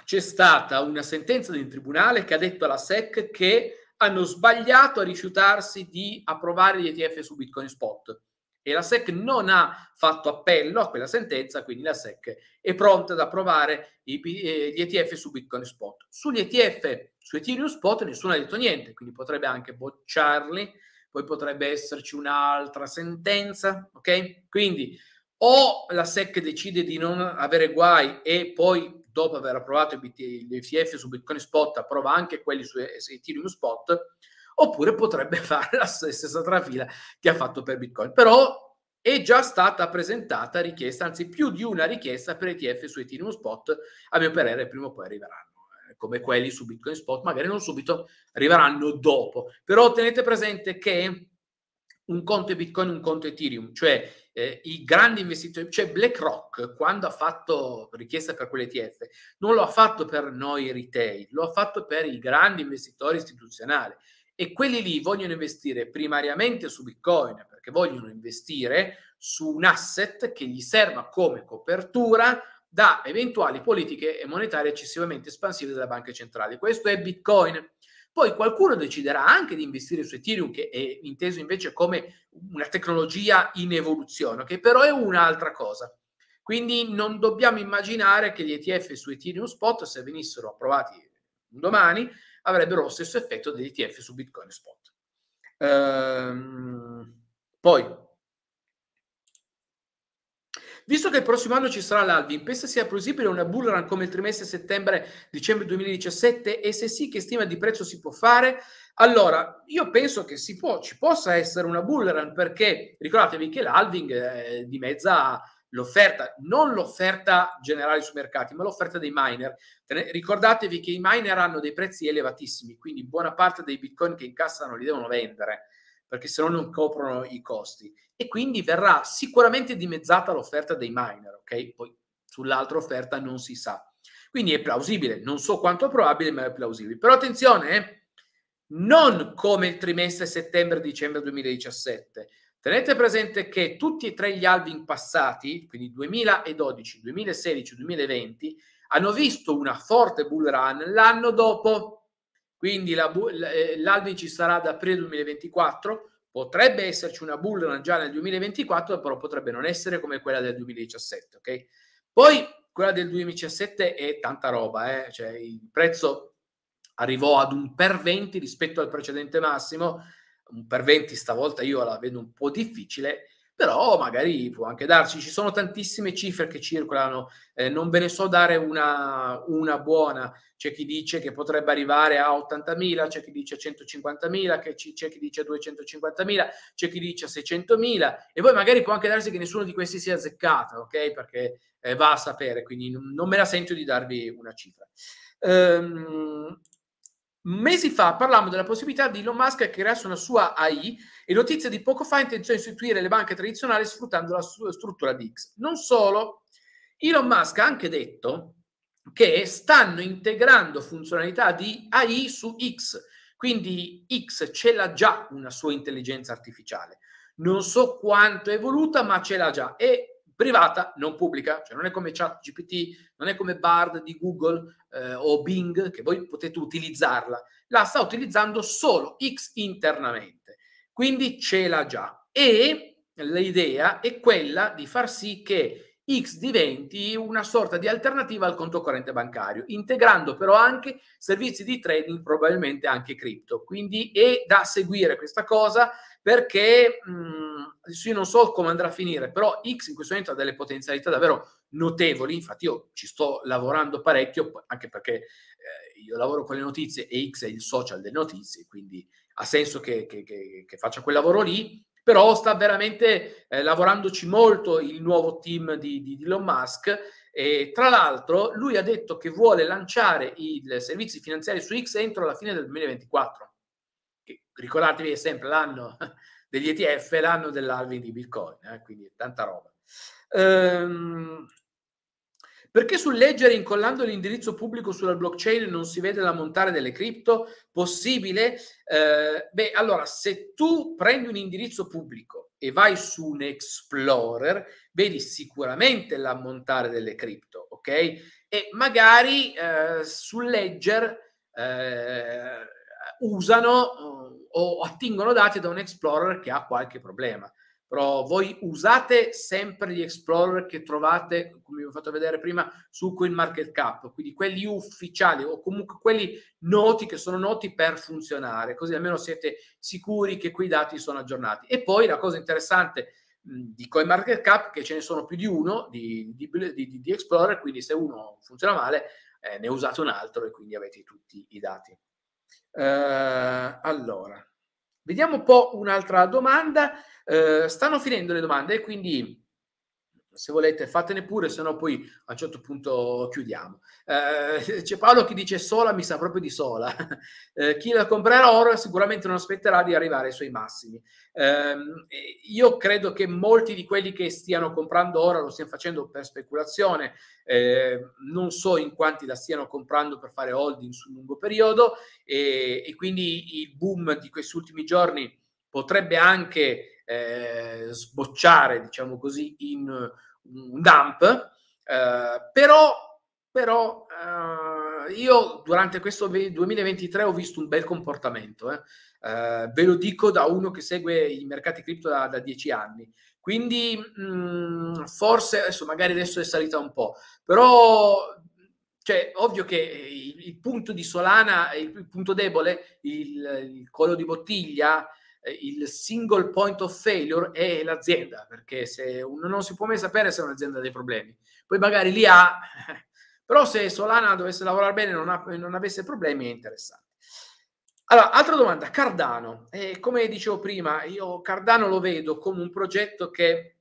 c'è stata una sentenza di un tribunale che ha detto alla SEC che hanno sbagliato a rifiutarsi di approvare gli ETF su Bitcoin Spot e la SEC non ha fatto appello a quella sentenza, quindi la SEC è pronta ad approvare eh, gli ETF su Bitcoin Spot. Sugli ETF su Ethereum Spot nessuno ha detto niente, quindi potrebbe anche bocciarli, poi potrebbe esserci un'altra sentenza, ok? Quindi o la SEC decide di non avere guai e poi dopo aver approvato i BT, l'ETF su Bitcoin Spot, approva anche quelli su Ethereum Spot, oppure potrebbe fare la stessa trafila che ha fatto per Bitcoin. Però è già stata presentata richiesta, anzi più di una richiesta per ETF su Ethereum Spot, a mio parere prima o poi arriveranno eh, come quelli su Bitcoin Spot, magari non subito, arriveranno dopo. Però tenete presente che un conto è Bitcoin, un conto è Ethereum, cioè eh, i grandi investitori, cioè BlackRock quando ha fatto richiesta per quelle quell'ETF, non lo ha fatto per noi retail, lo ha fatto per i grandi investitori istituzionali e quelli lì vogliono investire primariamente su Bitcoin perché vogliono investire su un asset che gli serva come copertura da eventuali politiche monetarie eccessivamente espansive della banca centrale. Questo è Bitcoin. Poi qualcuno deciderà anche di investire su Ethereum, che è inteso invece come una tecnologia in evoluzione, che però è un'altra cosa. Quindi non dobbiamo immaginare che gli ETF su Ethereum Spot, se venissero approvati domani, avrebbero lo stesso effetto degli ETF su Bitcoin Spot. Ehm, poi Visto che il prossimo anno ci sarà l'Alvin, pensa sia plausibile una bull run come il trimestre settembre-dicembre 2017? E se sì, che stima di prezzo si può fare? Allora, io penso che si può, ci possa essere una bull run perché ricordatevi che l'Alving eh, dimezza l'offerta, non l'offerta generale sui mercati, ma l'offerta dei miner. Ricordatevi che i miner hanno dei prezzi elevatissimi, quindi buona parte dei bitcoin che incassano li devono vendere perché se no non coprono i costi e quindi verrà sicuramente dimezzata l'offerta dei miner, ok? Poi sull'altra offerta non si sa. Quindi è plausibile, non so quanto è probabile, ma è plausibile. Però attenzione, eh? non come il trimestre settembre-dicembre 2017. Tenete presente che tutti e tre gli halving passati, quindi 2012, 2016, 2020, hanno visto una forte bull run l'anno dopo quindi la eh, l'alvin ci sarà ad aprile 2024, potrebbe esserci una bull run già nel 2024, però potrebbe non essere come quella del 2017, ok? Poi quella del 2017 è tanta roba, eh? cioè il prezzo arrivò ad un per 20 rispetto al precedente massimo, un per 20 stavolta io la vedo un po' difficile, però magari può anche darsi. Ci sono tantissime cifre che circolano, eh, non ve ne so dare una, una, buona. C'è chi dice che potrebbe arrivare a 80.000, c'è chi dice 150.000, ci, c'è chi dice 250.000, c'è chi dice 600.000 e poi magari può anche darsi che nessuno di questi sia azzeccato, ok? Perché eh, va a sapere, quindi non, non, me la sento di darvi una cifra. Um, mesi fa parlavamo della possibilità di Elon Musk che creasse una sua AI e notizia di poco fa intenzione di sostituire le banche tradizionali sfruttando la struttura di X. Non solo, Elon Musk ha anche detto che stanno integrando funzionalità di AI su X, quindi X ce l'ha già una sua intelligenza artificiale. Non so quanto è evoluta, ma ce l'ha già. È privata, non pubblica, cioè non è come ChatGPT, non è come Bard di Google eh, o Bing, che voi potete utilizzarla. La sta utilizzando solo X internamente. Quindi ce l'ha già. E l'idea è quella di far sì che X diventi una sorta di alternativa al conto corrente bancario, integrando però anche servizi di trading, probabilmente anche cripto. Quindi è da seguire questa cosa perché mh, mhmm, io non so come andrà a finire, però X in questo momento ha delle potenzialità davvero notevoli, infatti io ci sto lavorando parecchio, anche perché eh, io lavoro con le notizie e X è il social delle notizie, quindi ha senso che, che, che, che faccia quel lavoro lì, però sta veramente eh, lavorandoci molto il nuovo team di, di, Elon Musk e tra l'altro lui ha detto che vuole lanciare i servizi finanziari su X entro la fine del 2024. Che, ricordatevi è sempre l'anno degli ETF, l'anno dell'alving di Bitcoin, eh? quindi tanta roba. Ehm, perché sul ledger incollando l'indirizzo pubblico sulla blockchain non si vede la montare delle cripto? Possibile? Eh, beh, allora, se tu prendi un indirizzo pubblico e vai su un explorer, vedi sicuramente la montare delle cripto, ok? E magari eh, sul ledger eh, usano eh, o attingono dati da un explorer che ha qualche problema però voi usate sempre gli explorer che trovate, come vi ho fatto vedere prima, su CoinMarketCap, quindi quelli ufficiali o comunque quelli noti che sono noti per funzionare, così almeno siete sicuri che quei dati sono aggiornati. E poi la cosa interessante di CoinMarketCap, che ce ne sono più di uno di, di, di, di explorer, quindi se uno funziona male eh, ne usate un altro e quindi avete tutti i dati. Eh, allora, Vediamo un po' un'altra domanda. Eh, stanno finendo le domande, quindi se volete fatene pure, se no poi a un certo punto chiudiamo. Eh, c'è Paolo che dice sola, mi sa proprio di sola. Eh, chi la comprerà ora sicuramente non aspetterà di arrivare ai suoi massimi. Eh, io credo che molti di quelli che stiano comprando ora lo stiano facendo per speculazione, ehm, non so in quanti la stiano comprando per fare holding sul lungo periodo e, e quindi il boom di questi ultimi giorni potrebbe anche eh, sbocciare, diciamo così, in un dump, eh, però, però eh, io durante questo 2023 ho visto un bel comportamento, eh. eh. ve lo dico da uno che segue i mercati cripto da, da dieci anni. Quindi mh, mm, forse adesso magari adesso è salita un po', però cioè, ovvio che il, il punto di Solana, il, il punto debole, il, il collo di bottiglia, eh, il single point of failure è l'azienda, perché se uno non si può mai sapere se è un'azienda ha dei problemi. Poi magari li ha, però se Solana dovesse lavorare bene e non, non avesse problemi è interessante. Allora, altra domanda, Cardano. Eh, come dicevo prima, io Cardano lo vedo come un progetto che è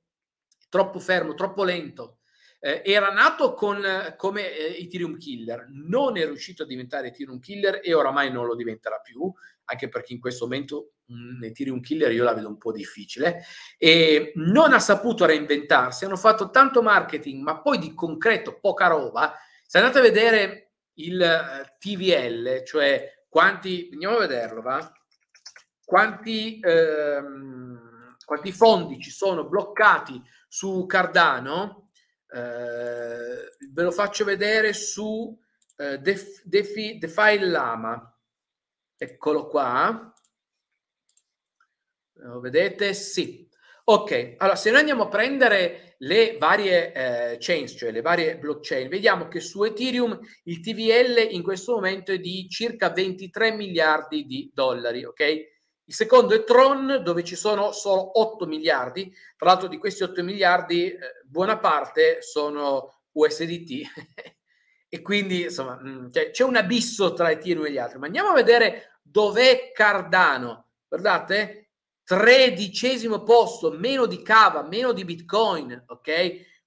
troppo fermo, troppo lento. Eh, era nato con, come eh, Ethereum Killer, non è riuscito a diventare Ethereum Killer e oramai non lo diventerà più anche perché in questo momento mh, mm, ne tiri un killer io la vedo un po' difficile, e non ha saputo reinventarsi, hanno fatto tanto marketing, ma poi di concreto poca roba. Se andate a vedere il eh, TVL, cioè quanti, andiamo a vederlo, va? Quanti, ehm, quanti fondi ci sono bloccati su Cardano, eh, ve lo faccio vedere su eh, Def, Defi, Defi Lama Eccolo qua. Lo vedete? Sì. Ok, allora se noi andiamo a prendere le varie eh, chains, cioè le varie blockchain, vediamo che su Ethereum il TVL in questo momento è di circa 23 miliardi di dollari, ok? Il secondo è Tron, dove ci sono solo 8 miliardi. Tra l'altro di questi 8 miliardi, eh, buona parte sono USDT. e quindi, insomma, mh, mm, cioè, c'è un abisso tra Ethereum e gli altri. Ma andiamo a vedere Dov'è Cardano? Guardate, tredicesimo posto, meno di Cava, meno di Bitcoin, ok?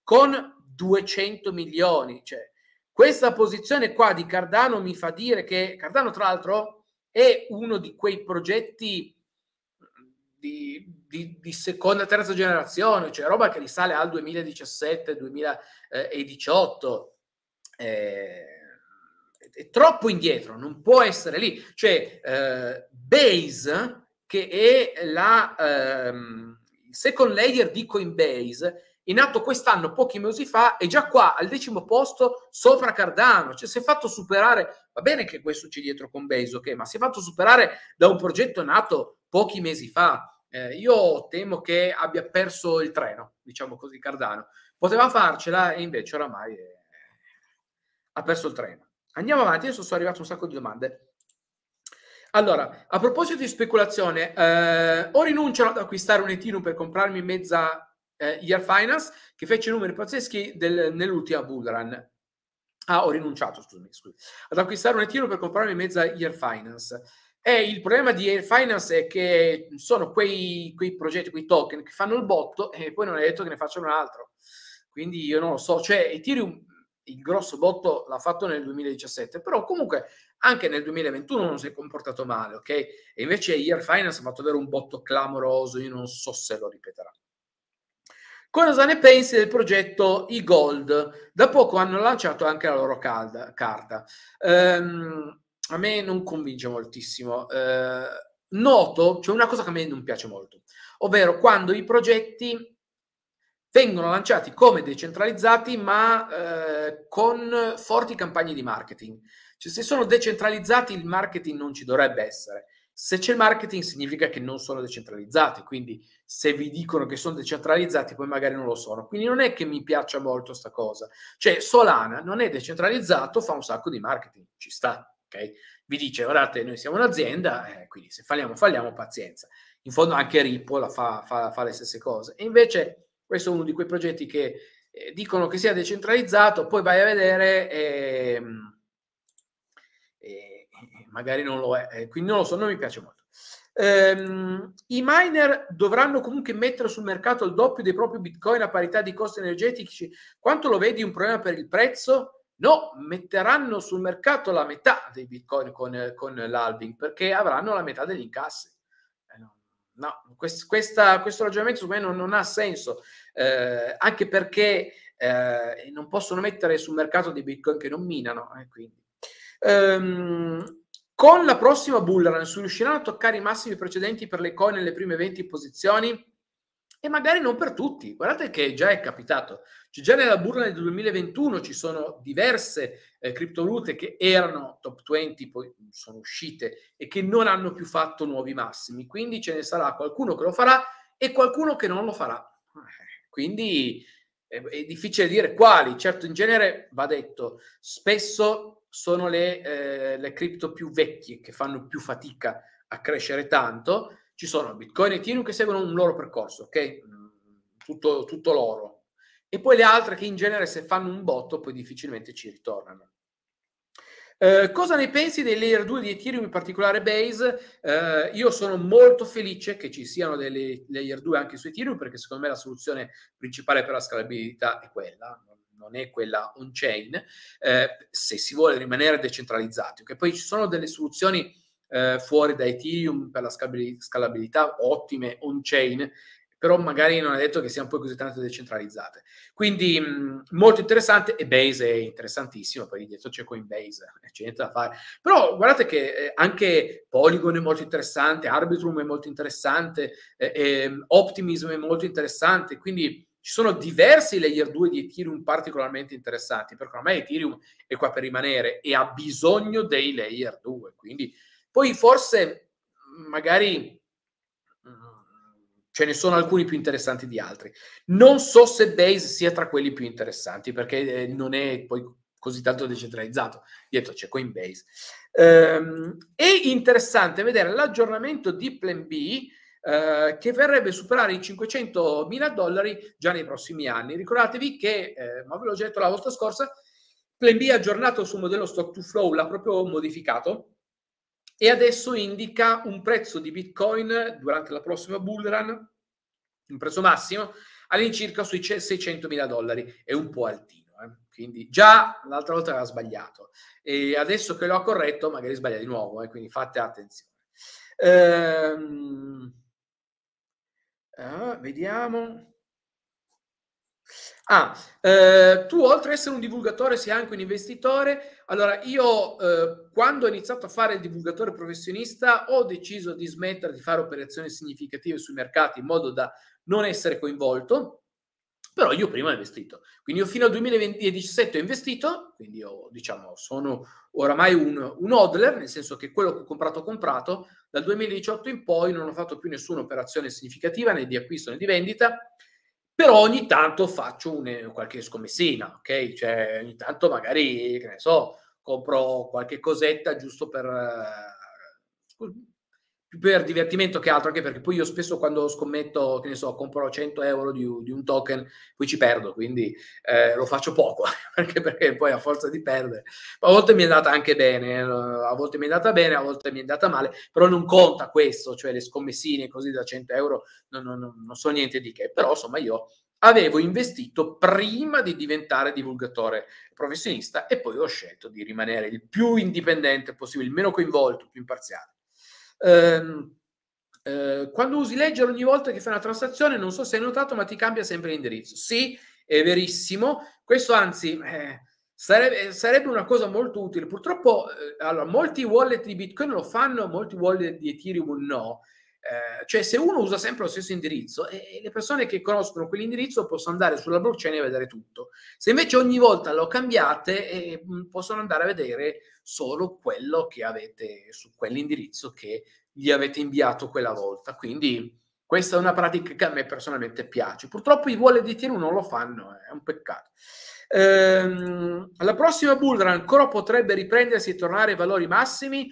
Con 200 milioni. Cioè, questa posizione qua di Cardano mi fa dire che Cardano, tra l'altro, è uno di quei progetti di, di, di seconda, terza generazione, cioè roba che risale al 2017-2018. Eh, è troppo indietro, non può essere lì. Cioè, eh, Base, che è la ehm, second layer di Coinbase, in atto quest'anno, pochi mesi fa, è già qua al decimo posto sopra Cardano, cioè si è fatto superare, va bene che questo c'è dietro con Base, ok, ma si è fatto superare da un progetto nato pochi mesi fa. Eh, io temo che abbia perso il treno, diciamo così, Cardano. Poteva farcela e invece oramai è... ha perso il treno. Andiamo avanti, adesso sono arrivato un sacco di domande. Allora, a proposito di speculazione, eh, o rinuncio ad acquistare un Ethereum per comprarmi mezza eh, Year Finance, che fece numeri pazzeschi del, nell'ultima bull Ah, ho rinunciato, scusami, scusami, ad acquistare un Ethereum per comprarmi mezza Year Finance. E il problema di Air Finance è che sono quei, quei progetti, quei token che fanno il botto e poi non è detto che ne facciano un altro. Quindi io non lo so, cioè Ethereum il grosso botto l'ha fatto nel 2017, però comunque anche nel 2021 non si è comportato male, ok? E invece Year Finance ha fatto avere un botto clamoroso, io non so se lo ripeterà. Cosa ne pensi del progetto e-Gold? Da poco hanno lanciato anche la loro calda, carta. Ehm, a me non convince moltissimo. Ehm, noto, c'è cioè una cosa che a me non piace molto, ovvero quando i progetti vengono lanciati come decentralizzati ma eh, con forti campagne di marketing. Cioè se sono decentralizzati il marketing non ci dovrebbe essere. Se c'è il marketing significa che non sono decentralizzati, quindi se vi dicono che sono decentralizzati poi magari non lo sono. Quindi non è che mi piaccia molto sta cosa. Cioè Solana non è decentralizzato, fa un sacco di marketing, ci sta, ok? Vi dice guardate noi siamo un'azienda, eh, quindi se falliamo falliamo, pazienza. In fondo anche Ripple fa, fa, fa le stesse cose. E invece questo è uno di quei progetti che eh, dicono che sia decentralizzato, poi vai a vedere ehm, e, e magari non lo è. Eh, quindi non lo so, non mi piace molto. Um, I miner dovranno comunque mettere sul mercato il doppio dei propri bitcoin a parità di costi energetici. Quanto lo vedi un problema per il prezzo? No, metteranno sul mercato la metà dei bitcoin con, con l'alving perché avranno la metà degli incassi. Eh, no, quest, questa, questo ragionamento su me non, non, ha senso eh, anche perché eh, non possono mettere sul mercato dei bitcoin che non minano. Eh, ehm, con la prossima bull run si riusciranno a toccare i massimi precedenti per le coin nelle prime 20 posizioni? E magari non per tutti. Guardate che già è capitato. Cioè, già nella bull del 2021 ci sono diverse eh, criptovalute che erano top 20, poi sono uscite e che non hanno più fatto nuovi massimi. Quindi ce ne sarà qualcuno che lo farà e qualcuno che non lo farà. Eh, quindi è, difficile dire quali, certo in genere va detto, spesso sono le, eh, le cripto più vecchie che fanno più fatica a crescere tanto, ci sono Bitcoin e Ethereum che seguono un loro percorso, ok? Mm, tutto, tutto loro. E poi le altre che in genere se fanno un botto poi difficilmente ci ritornano. Eh, cosa ne pensi dei layer 2 di Ethereum, in particolare Base? Eh, io sono molto felice che ci siano delle layer 2 anche su Ethereum perché secondo me la soluzione principale per la scalabilità è quella, non è quella on-chain, eh, se si vuole rimanere decentralizzati. Okay? Poi ci sono delle soluzioni eh, fuori da Ethereum per la scalabilità ottime on-chain però magari non è detto che siano poi così tanto decentralizzate. Quindi mh, mm, molto interessante e Base è interessantissimo, poi dietro c'è Coinbase, c'è niente da fare. Però guardate che eh, anche Polygon è molto interessante, Arbitrum è molto interessante, eh, eh, Optimism è molto interessante, quindi ci sono diversi layer 2 di Ethereum particolarmente interessanti, perché ormai Ethereum è qua per rimanere e ha bisogno dei layer 2, quindi poi forse magari ce ne sono alcuni più interessanti di altri. Non so se Base sia tra quelli più interessanti perché eh, non è poi così tanto decentralizzato. Dietro c'è Coinbase. Ehm, è interessante vedere l'aggiornamento di Plan B eh, che verrebbe a superare i 500 mila dollari già nei prossimi anni. Ricordatevi che, eh, ma ve l'ho già detto la volta scorsa, Plan B ha aggiornato il suo modello stock to flow l'ha proprio modificato e adesso indica un prezzo di Bitcoin durante la prossima bull run, un prezzo massimo, all'incirca sui 600 mila dollari. È un po' altino, eh? quindi già l'altra volta aveva sbagliato e adesso che lo ha corretto magari sbaglia di nuovo, eh? quindi fate attenzione. Ehm... Ah, vediamo. Ah, eh, tu oltre ad essere un divulgatore sei anche un investitore. Allora, io eh, quando ho iniziato a fare il divulgatore professionista ho deciso di smettere di fare operazioni significative sui mercati in modo da non essere coinvolto. Però io prima ho investito, quindi io fino al 2017 ho investito, quindi io diciamo sono oramai un, un hodler, nel senso che quello che ho comprato ho comprato, dal 2018 in poi non ho fatto più nessuna operazione significativa né di acquisto né di vendita, però ogni tanto faccio un, eh, qualche scommessina, ok? Cioè ogni tanto magari, che ne so, compro qualche cosetta giusto per... Uh, più per divertimento che altro, anche perché poi io spesso quando scommetto, che ne so, compro 100 euro di, di un token, poi ci perdo, quindi eh, lo faccio poco, anche perché poi a forza di perdere. A volte mi è andata anche bene, eh, a volte mi è andata bene, a volte mi è andata male, però non conta questo, cioè le scommessine così da 100 euro non, non, non so niente di che, però insomma io avevo investito prima di diventare divulgatore professionista e poi ho scelto di rimanere il più indipendente possibile, il meno coinvolto, il più imparziale. Ehm, eh, quando usi Ledger ogni volta che fai una transazione, non so se hai notato, ma ti cambia sempre l'indirizzo. Sì, è verissimo. Questo anzi eh, sarebbe, sarebbe, una cosa molto utile. Purtroppo, eh, allora, molti wallet di Bitcoin lo fanno, molti wallet di Ethereum no. Eh, cioè se uno usa sempre lo stesso indirizzo, eh, le persone che conoscono quell'indirizzo possono andare sulla blockchain e vedere tutto. Se invece ogni volta lo cambiate, eh, possono andare a vedere solo quello che avete su quell'indirizzo che gli avete inviato quella volta. Quindi questa è una pratica che a me personalmente piace. Purtroppo i wallet di Ethereum non lo fanno, eh, è un peccato. Ehm, la prossima bull run ancora potrebbe riprendersi e tornare ai valori massimi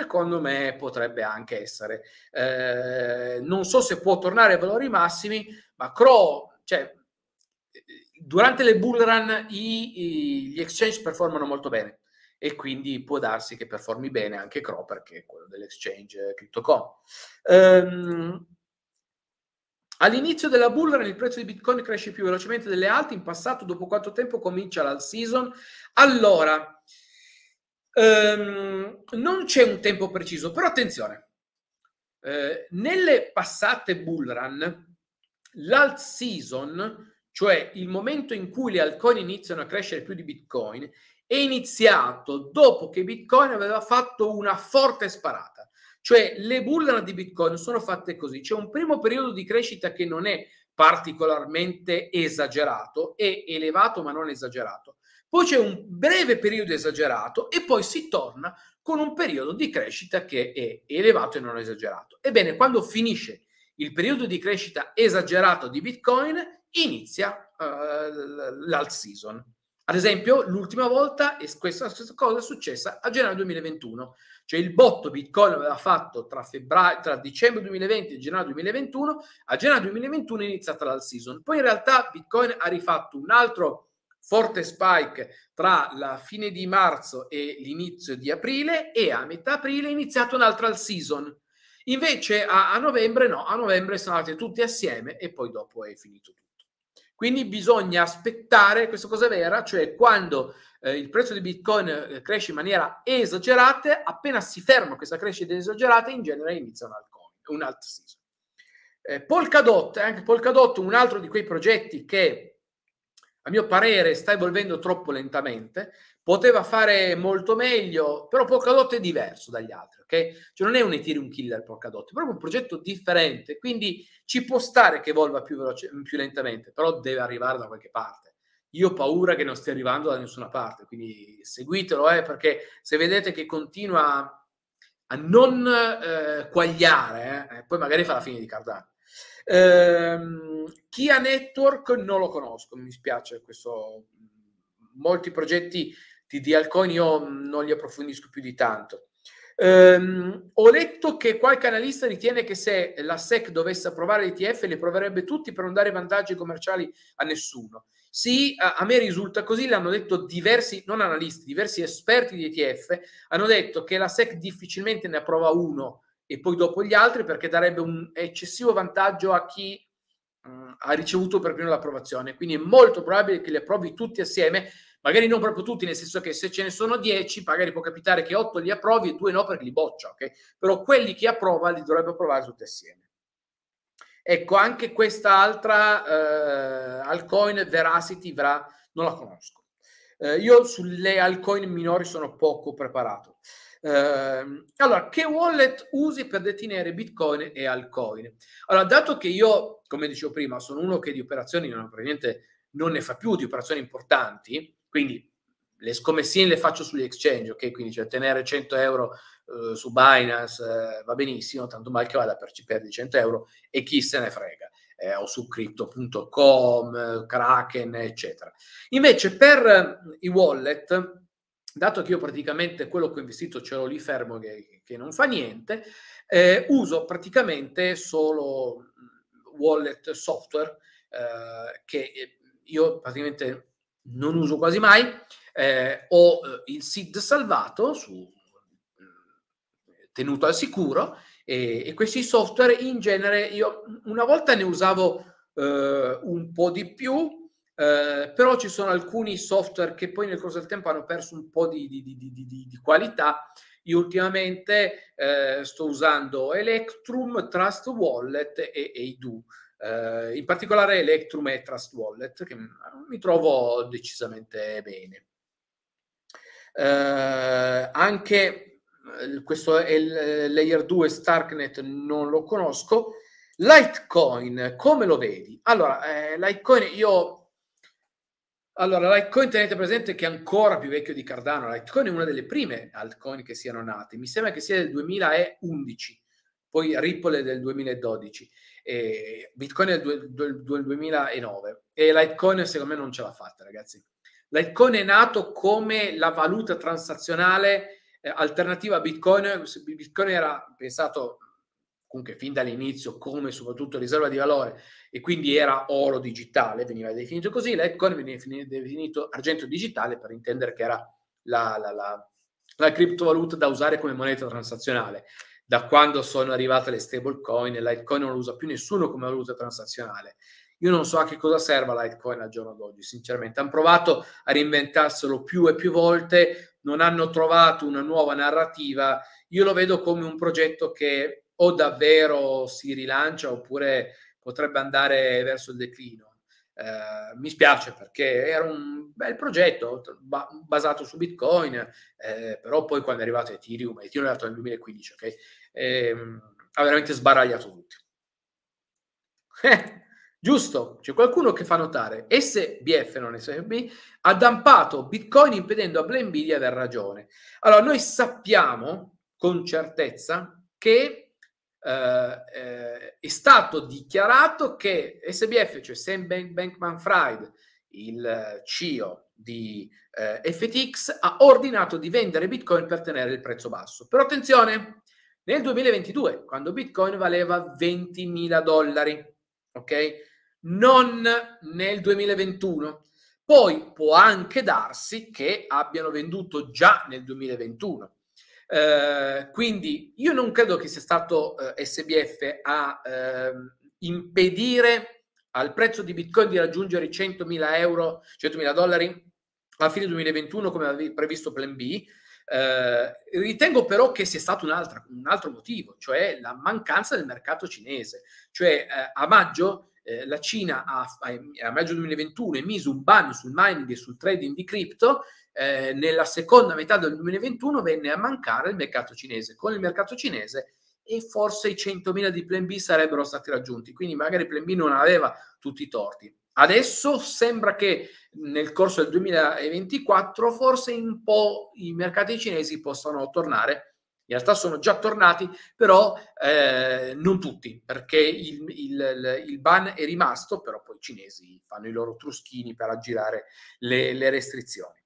secondo me potrebbe anche essere. Eh, non so se può tornare ai valori massimi, ma Crow, cioè, durante le bull run i, i, gli exchange performano molto bene e quindi può darsi che performi bene anche Crow perché è quello dell'exchange Crypto.com. Um, ehm, All'inizio della bull run il prezzo di Bitcoin cresce più velocemente delle alte, in passato dopo quanto tempo comincia l'all season? Allora, Ehm, non c'è un tempo preciso, però attenzione, eh, nelle passate bull run, l'alt season, cioè il momento in cui le altcoin iniziano a crescere più di Bitcoin, è iniziato dopo che Bitcoin aveva fatto una forte sparata. Cioè le bull run di Bitcoin sono fatte così, c'è un primo periodo di crescita che non è particolarmente esagerato, è elevato ma non esagerato poi c'è un breve periodo esagerato e poi si torna con un periodo di crescita che è elevato e non esagerato. Ebbene, quando finisce il periodo di crescita esagerato di Bitcoin, inizia uh, l'alt season. Ad esempio, l'ultima volta, è questa stessa cosa è successa a gennaio 2021, cioè il botto Bitcoin aveva fatto tra, febbraio, tra dicembre 2020 e gennaio 2021, a gennaio 2021 è iniziata l'alt season. Poi in realtà Bitcoin ha rifatto un altro forte spike tra la fine di marzo e l'inizio di aprile e a metà aprile è iniziato un'altra altro season. Invece a, a, novembre no, a novembre sono andate tutti assieme e poi dopo è finito tutto. Quindi bisogna aspettare, questa cosa vera, cioè quando eh, il prezzo di Bitcoin eh, cresce in maniera esagerata, appena si ferma questa crescita esagerata, in genere inizia un'altra season. Eh, Polkadot, eh, anche Polkadot, un altro di quei progetti che a mio parere sta evolvendo troppo lentamente, poteva fare molto meglio, però Polkadot è diverso dagli altri, ok? Cioè non è un Ethereum killer Polkadot, è proprio un progetto differente, quindi ci può stare che evolva più, veloce, più lentamente, però deve arrivare da qualche parte. Io ho paura che non stia arrivando da nessuna parte, quindi seguitelo, eh, perché se vedete che continua a non eh, quagliare, eh, poi magari fa la fine di Cardano chi ehm, ha Network non lo conosco, mi spiace questo. Molti progetti di, di Alcoin io non li approfondisco più di tanto. Um, ho letto che qualche analista ritiene che se la SEC dovesse approvare l'ETF li proverebbe tutti per non dare vantaggi commerciali a nessuno. Sì, a, a me risulta così, l'hanno detto diversi, non analisti, diversi esperti di ETF, hanno detto che la SEC difficilmente ne approva uno e poi dopo gli altri perché darebbe un eccessivo vantaggio a chi mh, mm, ha ricevuto per prima l'approvazione. Quindi è molto probabile che li approvi tutti assieme, magari non proprio tutti, nel senso che se ce ne sono 10, magari può capitare che 8 li approvi e 2 no perché li boccia, ok? Però quelli che approva li dovrebbe approvare tutti assieme. Ecco, anche questa altra eh, altcoin Veracity Vera, non la conosco. Eh, io sulle altcoin minori sono poco preparato eh, allora, che wallet usi per detenere Bitcoin e altcoin? Allora, dato che io, come dicevo prima, sono uno che di operazioni non, non ne fa più, di operazioni importanti, quindi le scommesse le faccio sugli exchange, ok? Quindi cioè, tenere 100 euro eh, su Binance eh, va benissimo, tanto mal che vada per ci perdi 100 euro e chi se ne frega. Eh, o su crypto.com, eh, Kraken, eccetera. Invece per eh, i wallet dato che io praticamente quello che ho investito ce l'ho lì fermo che, che non fa niente, eh, uso praticamente solo mm, wallet software eh, che eh, io praticamente non uso quasi mai, eh, ho eh, il SID salvato su, mm, tenuto al sicuro e, e, questi software in genere io una volta ne usavo eh, un po' di più eh, però ci sono alcuni software che poi nel corso del tempo hanno perso un po' di, di, di, di qualità. Io ultimamente eh, sto usando Electrum, Trust Wallet e, Eidu. Eh, in particolare Electrum e Trust Wallet, che mi trovo decisamente bene. Eh, anche eh, questo è il layer 2 Starknet non lo conosco. Litecoin, come lo vedi? Allora, Litecoin io allora, Litecoin tenete presente che è ancora più vecchio di Cardano. Litecoin è una delle prime altcoin che siano nate. Mi sembra che sia del 2011, poi Ripple è del 2012, e Bitcoin è del 2009. E Litecoin secondo me non ce l'ha fatta, ragazzi. Litecoin è nato come la valuta transazionale eh, alternativa a Bitcoin. Bitcoin era pensato comunque fin dall'inizio come soprattutto riserva di valore e quindi era oro digitale, veniva definito così, l'Etcoin veniva definito argento digitale per intendere che era la, la, la, la criptovaluta da usare come moneta transazionale. Da quando sono arrivate le stablecoin, l'Etcoin non lo usa più nessuno come valuta transazionale. Io non so a che cosa serva Litecoin al giorno d'oggi, sinceramente. Hanno provato a reinventarselo più e più volte, non hanno trovato una nuova narrativa. Io lo vedo come un progetto che o davvero si rilancia oppure potrebbe andare verso il declino. Eh, mi spiace perché era un bel progetto ba- basato su Bitcoin, eh, però poi quando è arrivato Ethereum, Ethereum è arrivato nel 2015, ok? Eh, ha veramente sbaragliato tutti. Eh, giusto, c'è qualcuno che fa notare SBF, non SBB, ha dampato Bitcoin impedendo a Blame B di aver ragione. Allora, noi sappiamo con certezza che eh, eh, è stato dichiarato che SBF, cioè Sam Bankman Fried, il CEO di eh, FTX, ha ordinato di vendere Bitcoin per tenere il prezzo basso. Però attenzione, nel 2022, quando Bitcoin valeva 20.000 dollari, ok? Non nel 2021. Poi può anche darsi che abbiano venduto già nel 2021 eh, quindi io non credo che sia stato eh, SBF a eh, impedire al prezzo di Bitcoin di raggiungere i 100.000 euro, 100.000 dollari a fine 2021 come aveva previsto Plan B. Eh, ritengo però che sia stato un altro, un altro, motivo, cioè la mancanza del mercato cinese. Cioè eh, a maggio eh, la Cina a, a, a, maggio 2021 emise un ban sul mining e sul trading di cripto, eh, nella seconda metà del 2021 venne a mancare il mercato cinese. Con il mercato cinese e forse i 100.000 di Plan B sarebbero stati raggiunti, quindi magari Plan B non aveva tutti i torti. Adesso sembra che nel corso del 2024 forse un po' i mercati cinesi possano tornare in realtà sono già tornati, però eh, non tutti, perché il, il, il, ban è rimasto, però poi i cinesi fanno i loro truschini per aggirare le, le restrizioni.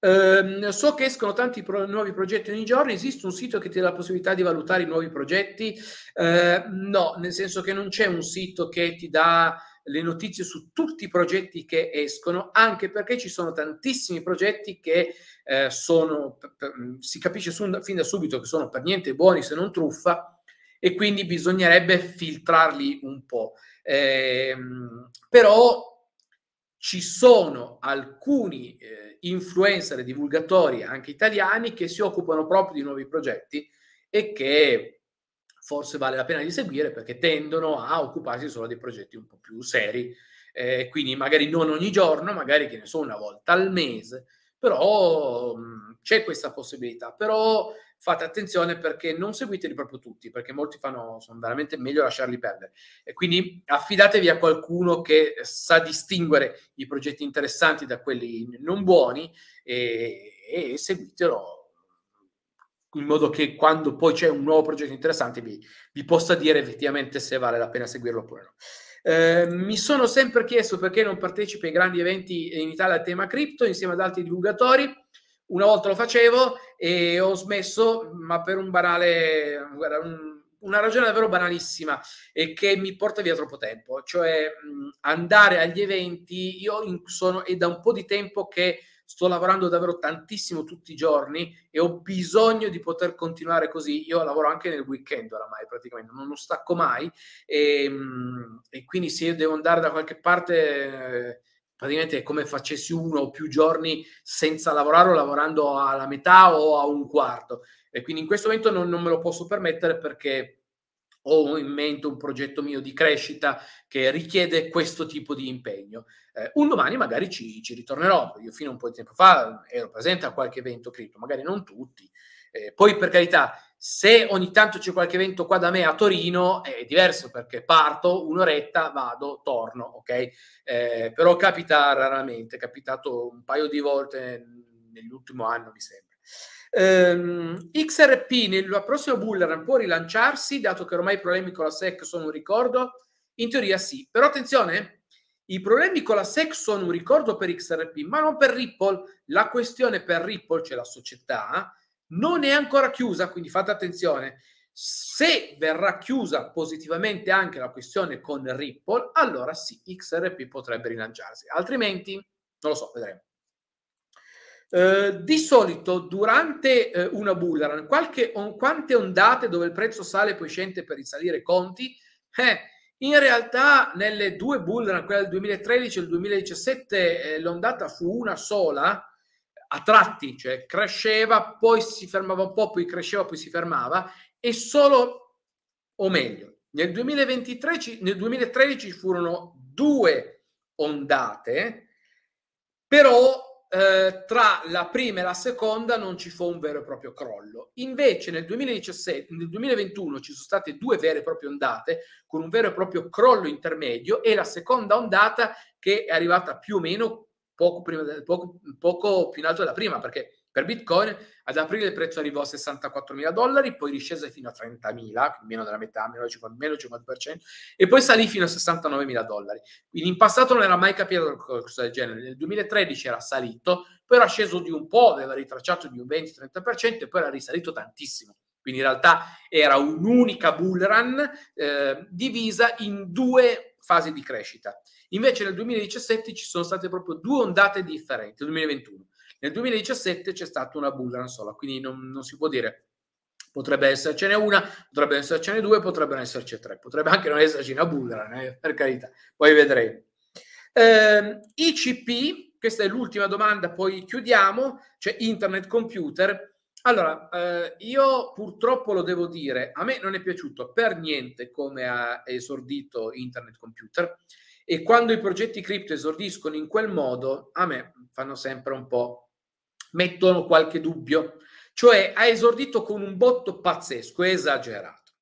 Ehm, so che escono tanti pro- nuovi progetti ogni giorno, esiste un sito che ti dà la possibilità di valutare i nuovi progetti? Ehm, no, nel senso che non c'è un sito che ti dà le notizie su tutti i progetti che escono, anche perché ci sono tantissimi progetti che eh, sono, mm, si capisce fin da subito che sono per niente buoni se non truffa, e quindi bisognerebbe filtrarli un po'. Eh, però ci sono alcuni eh, influencer e divulgatori, anche italiani, che si occupano proprio di nuovi progetti e che forse vale la pena di seguire perché tendono a occuparsi solo dei progetti un po' più seri. Eh, quindi magari non ogni giorno, magari che ne so, una volta al mese, però mh, mm, c'è questa possibilità. Però fate attenzione perché non seguiteli proprio tutti, perché molti fanno, sono veramente meglio lasciarli perdere. E quindi affidatevi a qualcuno che sa distinguere i progetti interessanti da quelli non buoni e, e seguitelo in modo che quando poi c'è un nuovo progetto interessante vi, vi possa dire effettivamente se vale la pena seguirlo oppure no. Eh, mi sono sempre chiesto perché non partecipi ai grandi eventi in Italia a tema cripto insieme ad altri divulgatori. Una volta lo facevo e ho smesso, ma per un banale, guarda, un, una ragione davvero banalissima e che mi porta via troppo tempo, cioè andare agli eventi. Io sono, è da un po' di tempo che sto lavorando davvero tantissimo tutti i giorni e ho bisogno di poter continuare così. Io lavoro anche nel weekend oramai praticamente, non, lo stacco mai e, ehm, e, quindi se io devo andare da qualche parte eh, praticamente è come facessi uno o più giorni senza lavorare o lavorando alla metà o a un quarto. E quindi in questo momento non, non me lo posso permettere perché ho in mente un progetto mio di crescita che richiede questo tipo di impegno. Eh, un domani magari ci, ci, ritornerò, io fino a un po' di tempo fa eh, ero presente a qualche evento cripto, magari non tutti. Eh, poi per carità, se ogni tanto c'è qualche evento qua da me a Torino eh, è diverso perché parto un'oretta, vado, torno, ok? Eh, però capita raramente, è capitato un paio di volte mm, nell'ultimo anno mi sembra. Ehm, XRP nella prossima bull run può rilanciarsi, dato che ormai i problemi con la SEC sono un ricordo? In teoria sì, però attenzione, eh. i problemi con la SEC sono un ricordo per XRP, ma non per Ripple. La questione per Ripple, cioè la società, non è ancora chiusa, quindi fate attenzione. Se verrà chiusa positivamente anche la questione con Ripple, allora sì, XRP potrebbe rilanciarsi, altrimenti non lo so, vedremo. Eh, di solito durante eh, una bull run, qualche, on, quante ondate dove il prezzo sale e poi scende per risalire conti, eh, in realtà nelle due bull run, quella del 2013 e il 2017, eh, l'ondata fu una sola, a tratti, cioè cresceva, poi si fermava un po', poi cresceva, poi si fermava, e solo, o meglio, nel, 2023, nel 2013 furono due ondate, però eh, tra la prima e la seconda non ci fu un vero e proprio crollo. Invece nel, 2017, nel 2021 ci sono state due vere e proprie ondate con un vero e proprio crollo intermedio e la seconda ondata che è arrivata più o meno poco, prima, poco, poco più in alto della prima perché per Bitcoin ad aprile il prezzo arrivò a 64.000 dollari, poi riscese fino a 30.000, meno della metà, meno del 50%, e poi salì fino a 69.000 dollari. Quindi in passato non era mai capitato qualcosa del genere. Nel 2013 era salito, poi era sceso di un po', aveva ritracciato di un 20-30% e poi era risalito tantissimo. Quindi in realtà era un'unica bull run eh, divisa in due fasi di crescita. Invece nel 2017 ci sono state proprio due ondate differenti, nel 2021 nel 2017 c'è stata una bulla ransola, quindi non, non si può dire potrebbe essercene una, potrebbe essercene due, potrebbero esserci tre, potrebbe anche non esserci una bullrun, eh, per carità, poi vedremo. Eh, ICP, questa è l'ultima domanda, poi chiudiamo, c'è cioè Internet Computer. Allora, eh, io purtroppo lo devo dire, a me non è piaciuto per niente come ha esordito Internet Computer e quando i progetti cripto esordiscono in quel modo, a me fanno sempre un po' mettono qualche dubbio. Cioè ha esordito con un botto pazzesco, esagerato.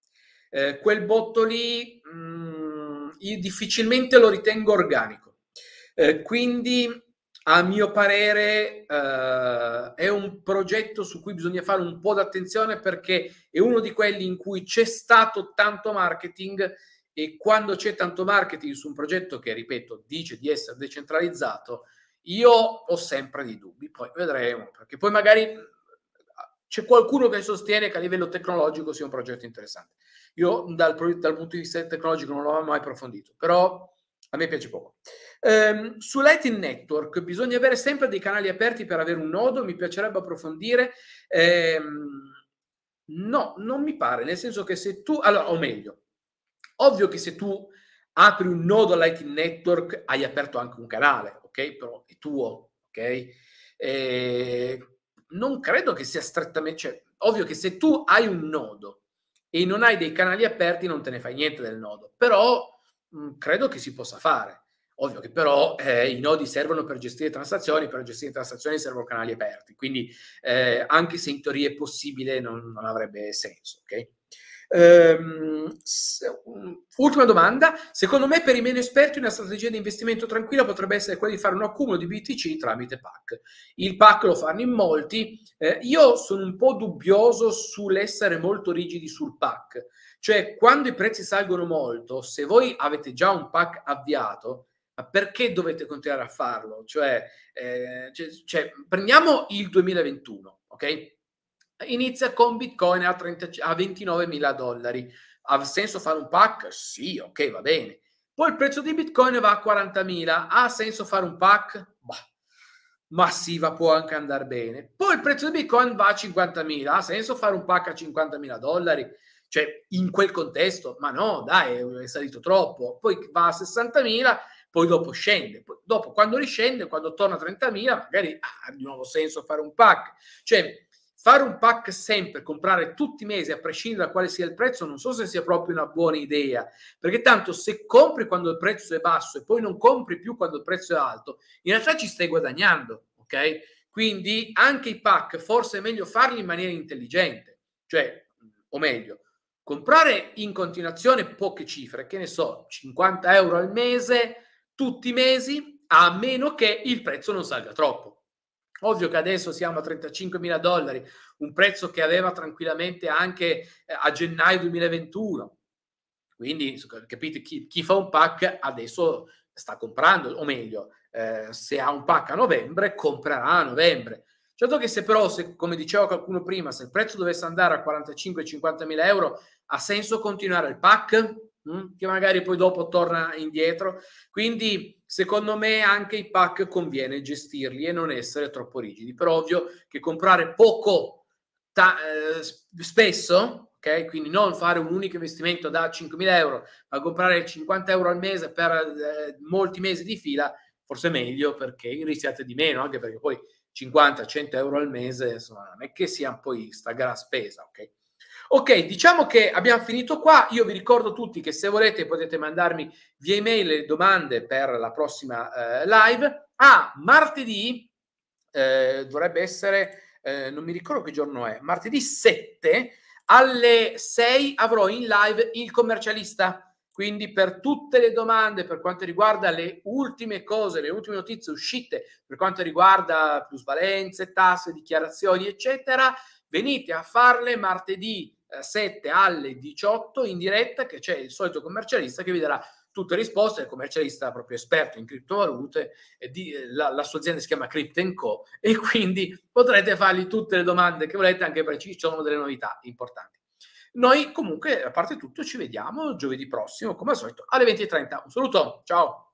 Eh, quel botto lì mh, mm, difficilmente lo ritengo organico. Eh, quindi a mio parere eh, è un progetto su cui bisogna fare un po' d'attenzione perché è uno di quelli in cui c'è stato tanto marketing e quando c'è tanto marketing su un progetto che, ripeto, dice di essere decentralizzato, io ho sempre dei dubbi, poi vedremo, perché poi magari mm, c'è qualcuno che sostiene che a livello tecnologico sia un progetto interessante. Io dal, dal punto di vista tecnologico non l'ho mai approfondito, però a me piace poco. Um, su Lightning Network bisogna avere sempre dei canali aperti per avere un nodo, mi piacerebbe approfondire. Um, no, non mi pare, nel senso che se tu, allora, o meglio, ovvio che se tu apri un nodo Lightning Network hai aperto anche un canale, ok? Però è tuo, ok? E ehm, non credo che sia strettamente... Cioè, ovvio che se tu hai un nodo e non hai dei canali aperti non te ne fai niente del nodo, però mh, credo che si possa fare. Ovvio che però eh, i nodi servono per gestire transazioni, per gestire transazioni servono canali aperti, quindi eh, anche se in teoria è possibile non, non avrebbe senso, ok? Ehm, ultima domanda, secondo me per i meno esperti una strategia di investimento tranquilla potrebbe essere quella di fare un accumulo di BTC tramite PAC. Il PAC lo fanno in molti, eh, io sono un po' dubbioso sull'essere molto rigidi sul PAC, cioè quando i prezzi salgono molto, se voi avete già un PAC avviato, ma perché dovete continuare a farlo? Cioè, eh, cioè, cioè prendiamo il 2021, ok? inizia con Bitcoin a, 30, a 29 mila dollari. Ha senso fare un pack? Sì, ok, va bene. Poi il prezzo di Bitcoin va a 40.000. Ha senso fare un pack? Bah, va, può anche andare bene. Poi il prezzo di Bitcoin va a 50.000. Ha senso fare un pack a 50.000 dollari? Cioè, in quel contesto? Ma no, dai, è salito troppo. Poi va a 60.000, poi dopo scende. Poi, dopo, quando riscende, quando torna a 30.000, magari ha di nuovo senso fare un pack. Cioè, Fare un pack sempre, comprare tutti i mesi, a prescindere da quale sia il prezzo, non so se sia proprio una buona idea, perché tanto se compri quando il prezzo è basso e poi non compri più quando il prezzo è alto, in realtà ci stai guadagnando, ok? Quindi anche i pack forse è meglio farli in maniera intelligente, cioè, o meglio, comprare in continuazione poche cifre, che ne so, 50 euro al mese, tutti i mesi, a meno che il prezzo non salga troppo. Ovvio che adesso siamo a 35 mila dollari, un prezzo che aveva tranquillamente anche eh, a gennaio 2021. Quindi capite chi, chi fa un pack adesso sta comprando, o meglio, eh, se ha un pack a novembre, comprerà a novembre. Certo che se però, se, come diceva qualcuno prima, se il prezzo dovesse andare a 45-50 mila euro, ha senso continuare il pack? Mm, che magari poi dopo torna indietro. Quindi secondo me anche i pack conviene gestirli e non essere troppo rigidi. Però ovvio che comprare poco ta- eh, spesso, ok? Quindi non fare un unico investimento da 5.000 euro, ma comprare 50 euro al mese per eh, molti mesi di fila, forse è meglio perché rischiate di meno, anche perché poi 50-100 euro al mese, insomma, non è che sia poi sta gran spesa, ok? Ok, diciamo che abbiamo finito qua. Io vi ricordo tutti che se volete potete mandarmi via email le domande per la prossima eh, live. Ah, martedì eh, dovrebbe essere, eh, non mi ricordo che giorno è, martedì 7 alle 6 avrò in live il commercialista. Quindi per tutte le domande per quanto riguarda le ultime cose, le ultime notizie uscite per quanto riguarda plusvalenze, tasse, dichiarazioni, eccetera, venite a farle martedì 7 eh, alle 18 in diretta che c'è il solito commercialista che vi darà tutte le risposte, il commercialista proprio esperto in criptovalute, di, eh, la, la, sua azienda si chiama Crypt Co e quindi potrete fargli tutte le domande che volete anche perché ci sono delle novità importanti. Noi comunque, a parte tutto, ci vediamo giovedì prossimo, come al solito, alle 20.30. Un saluto, ciao!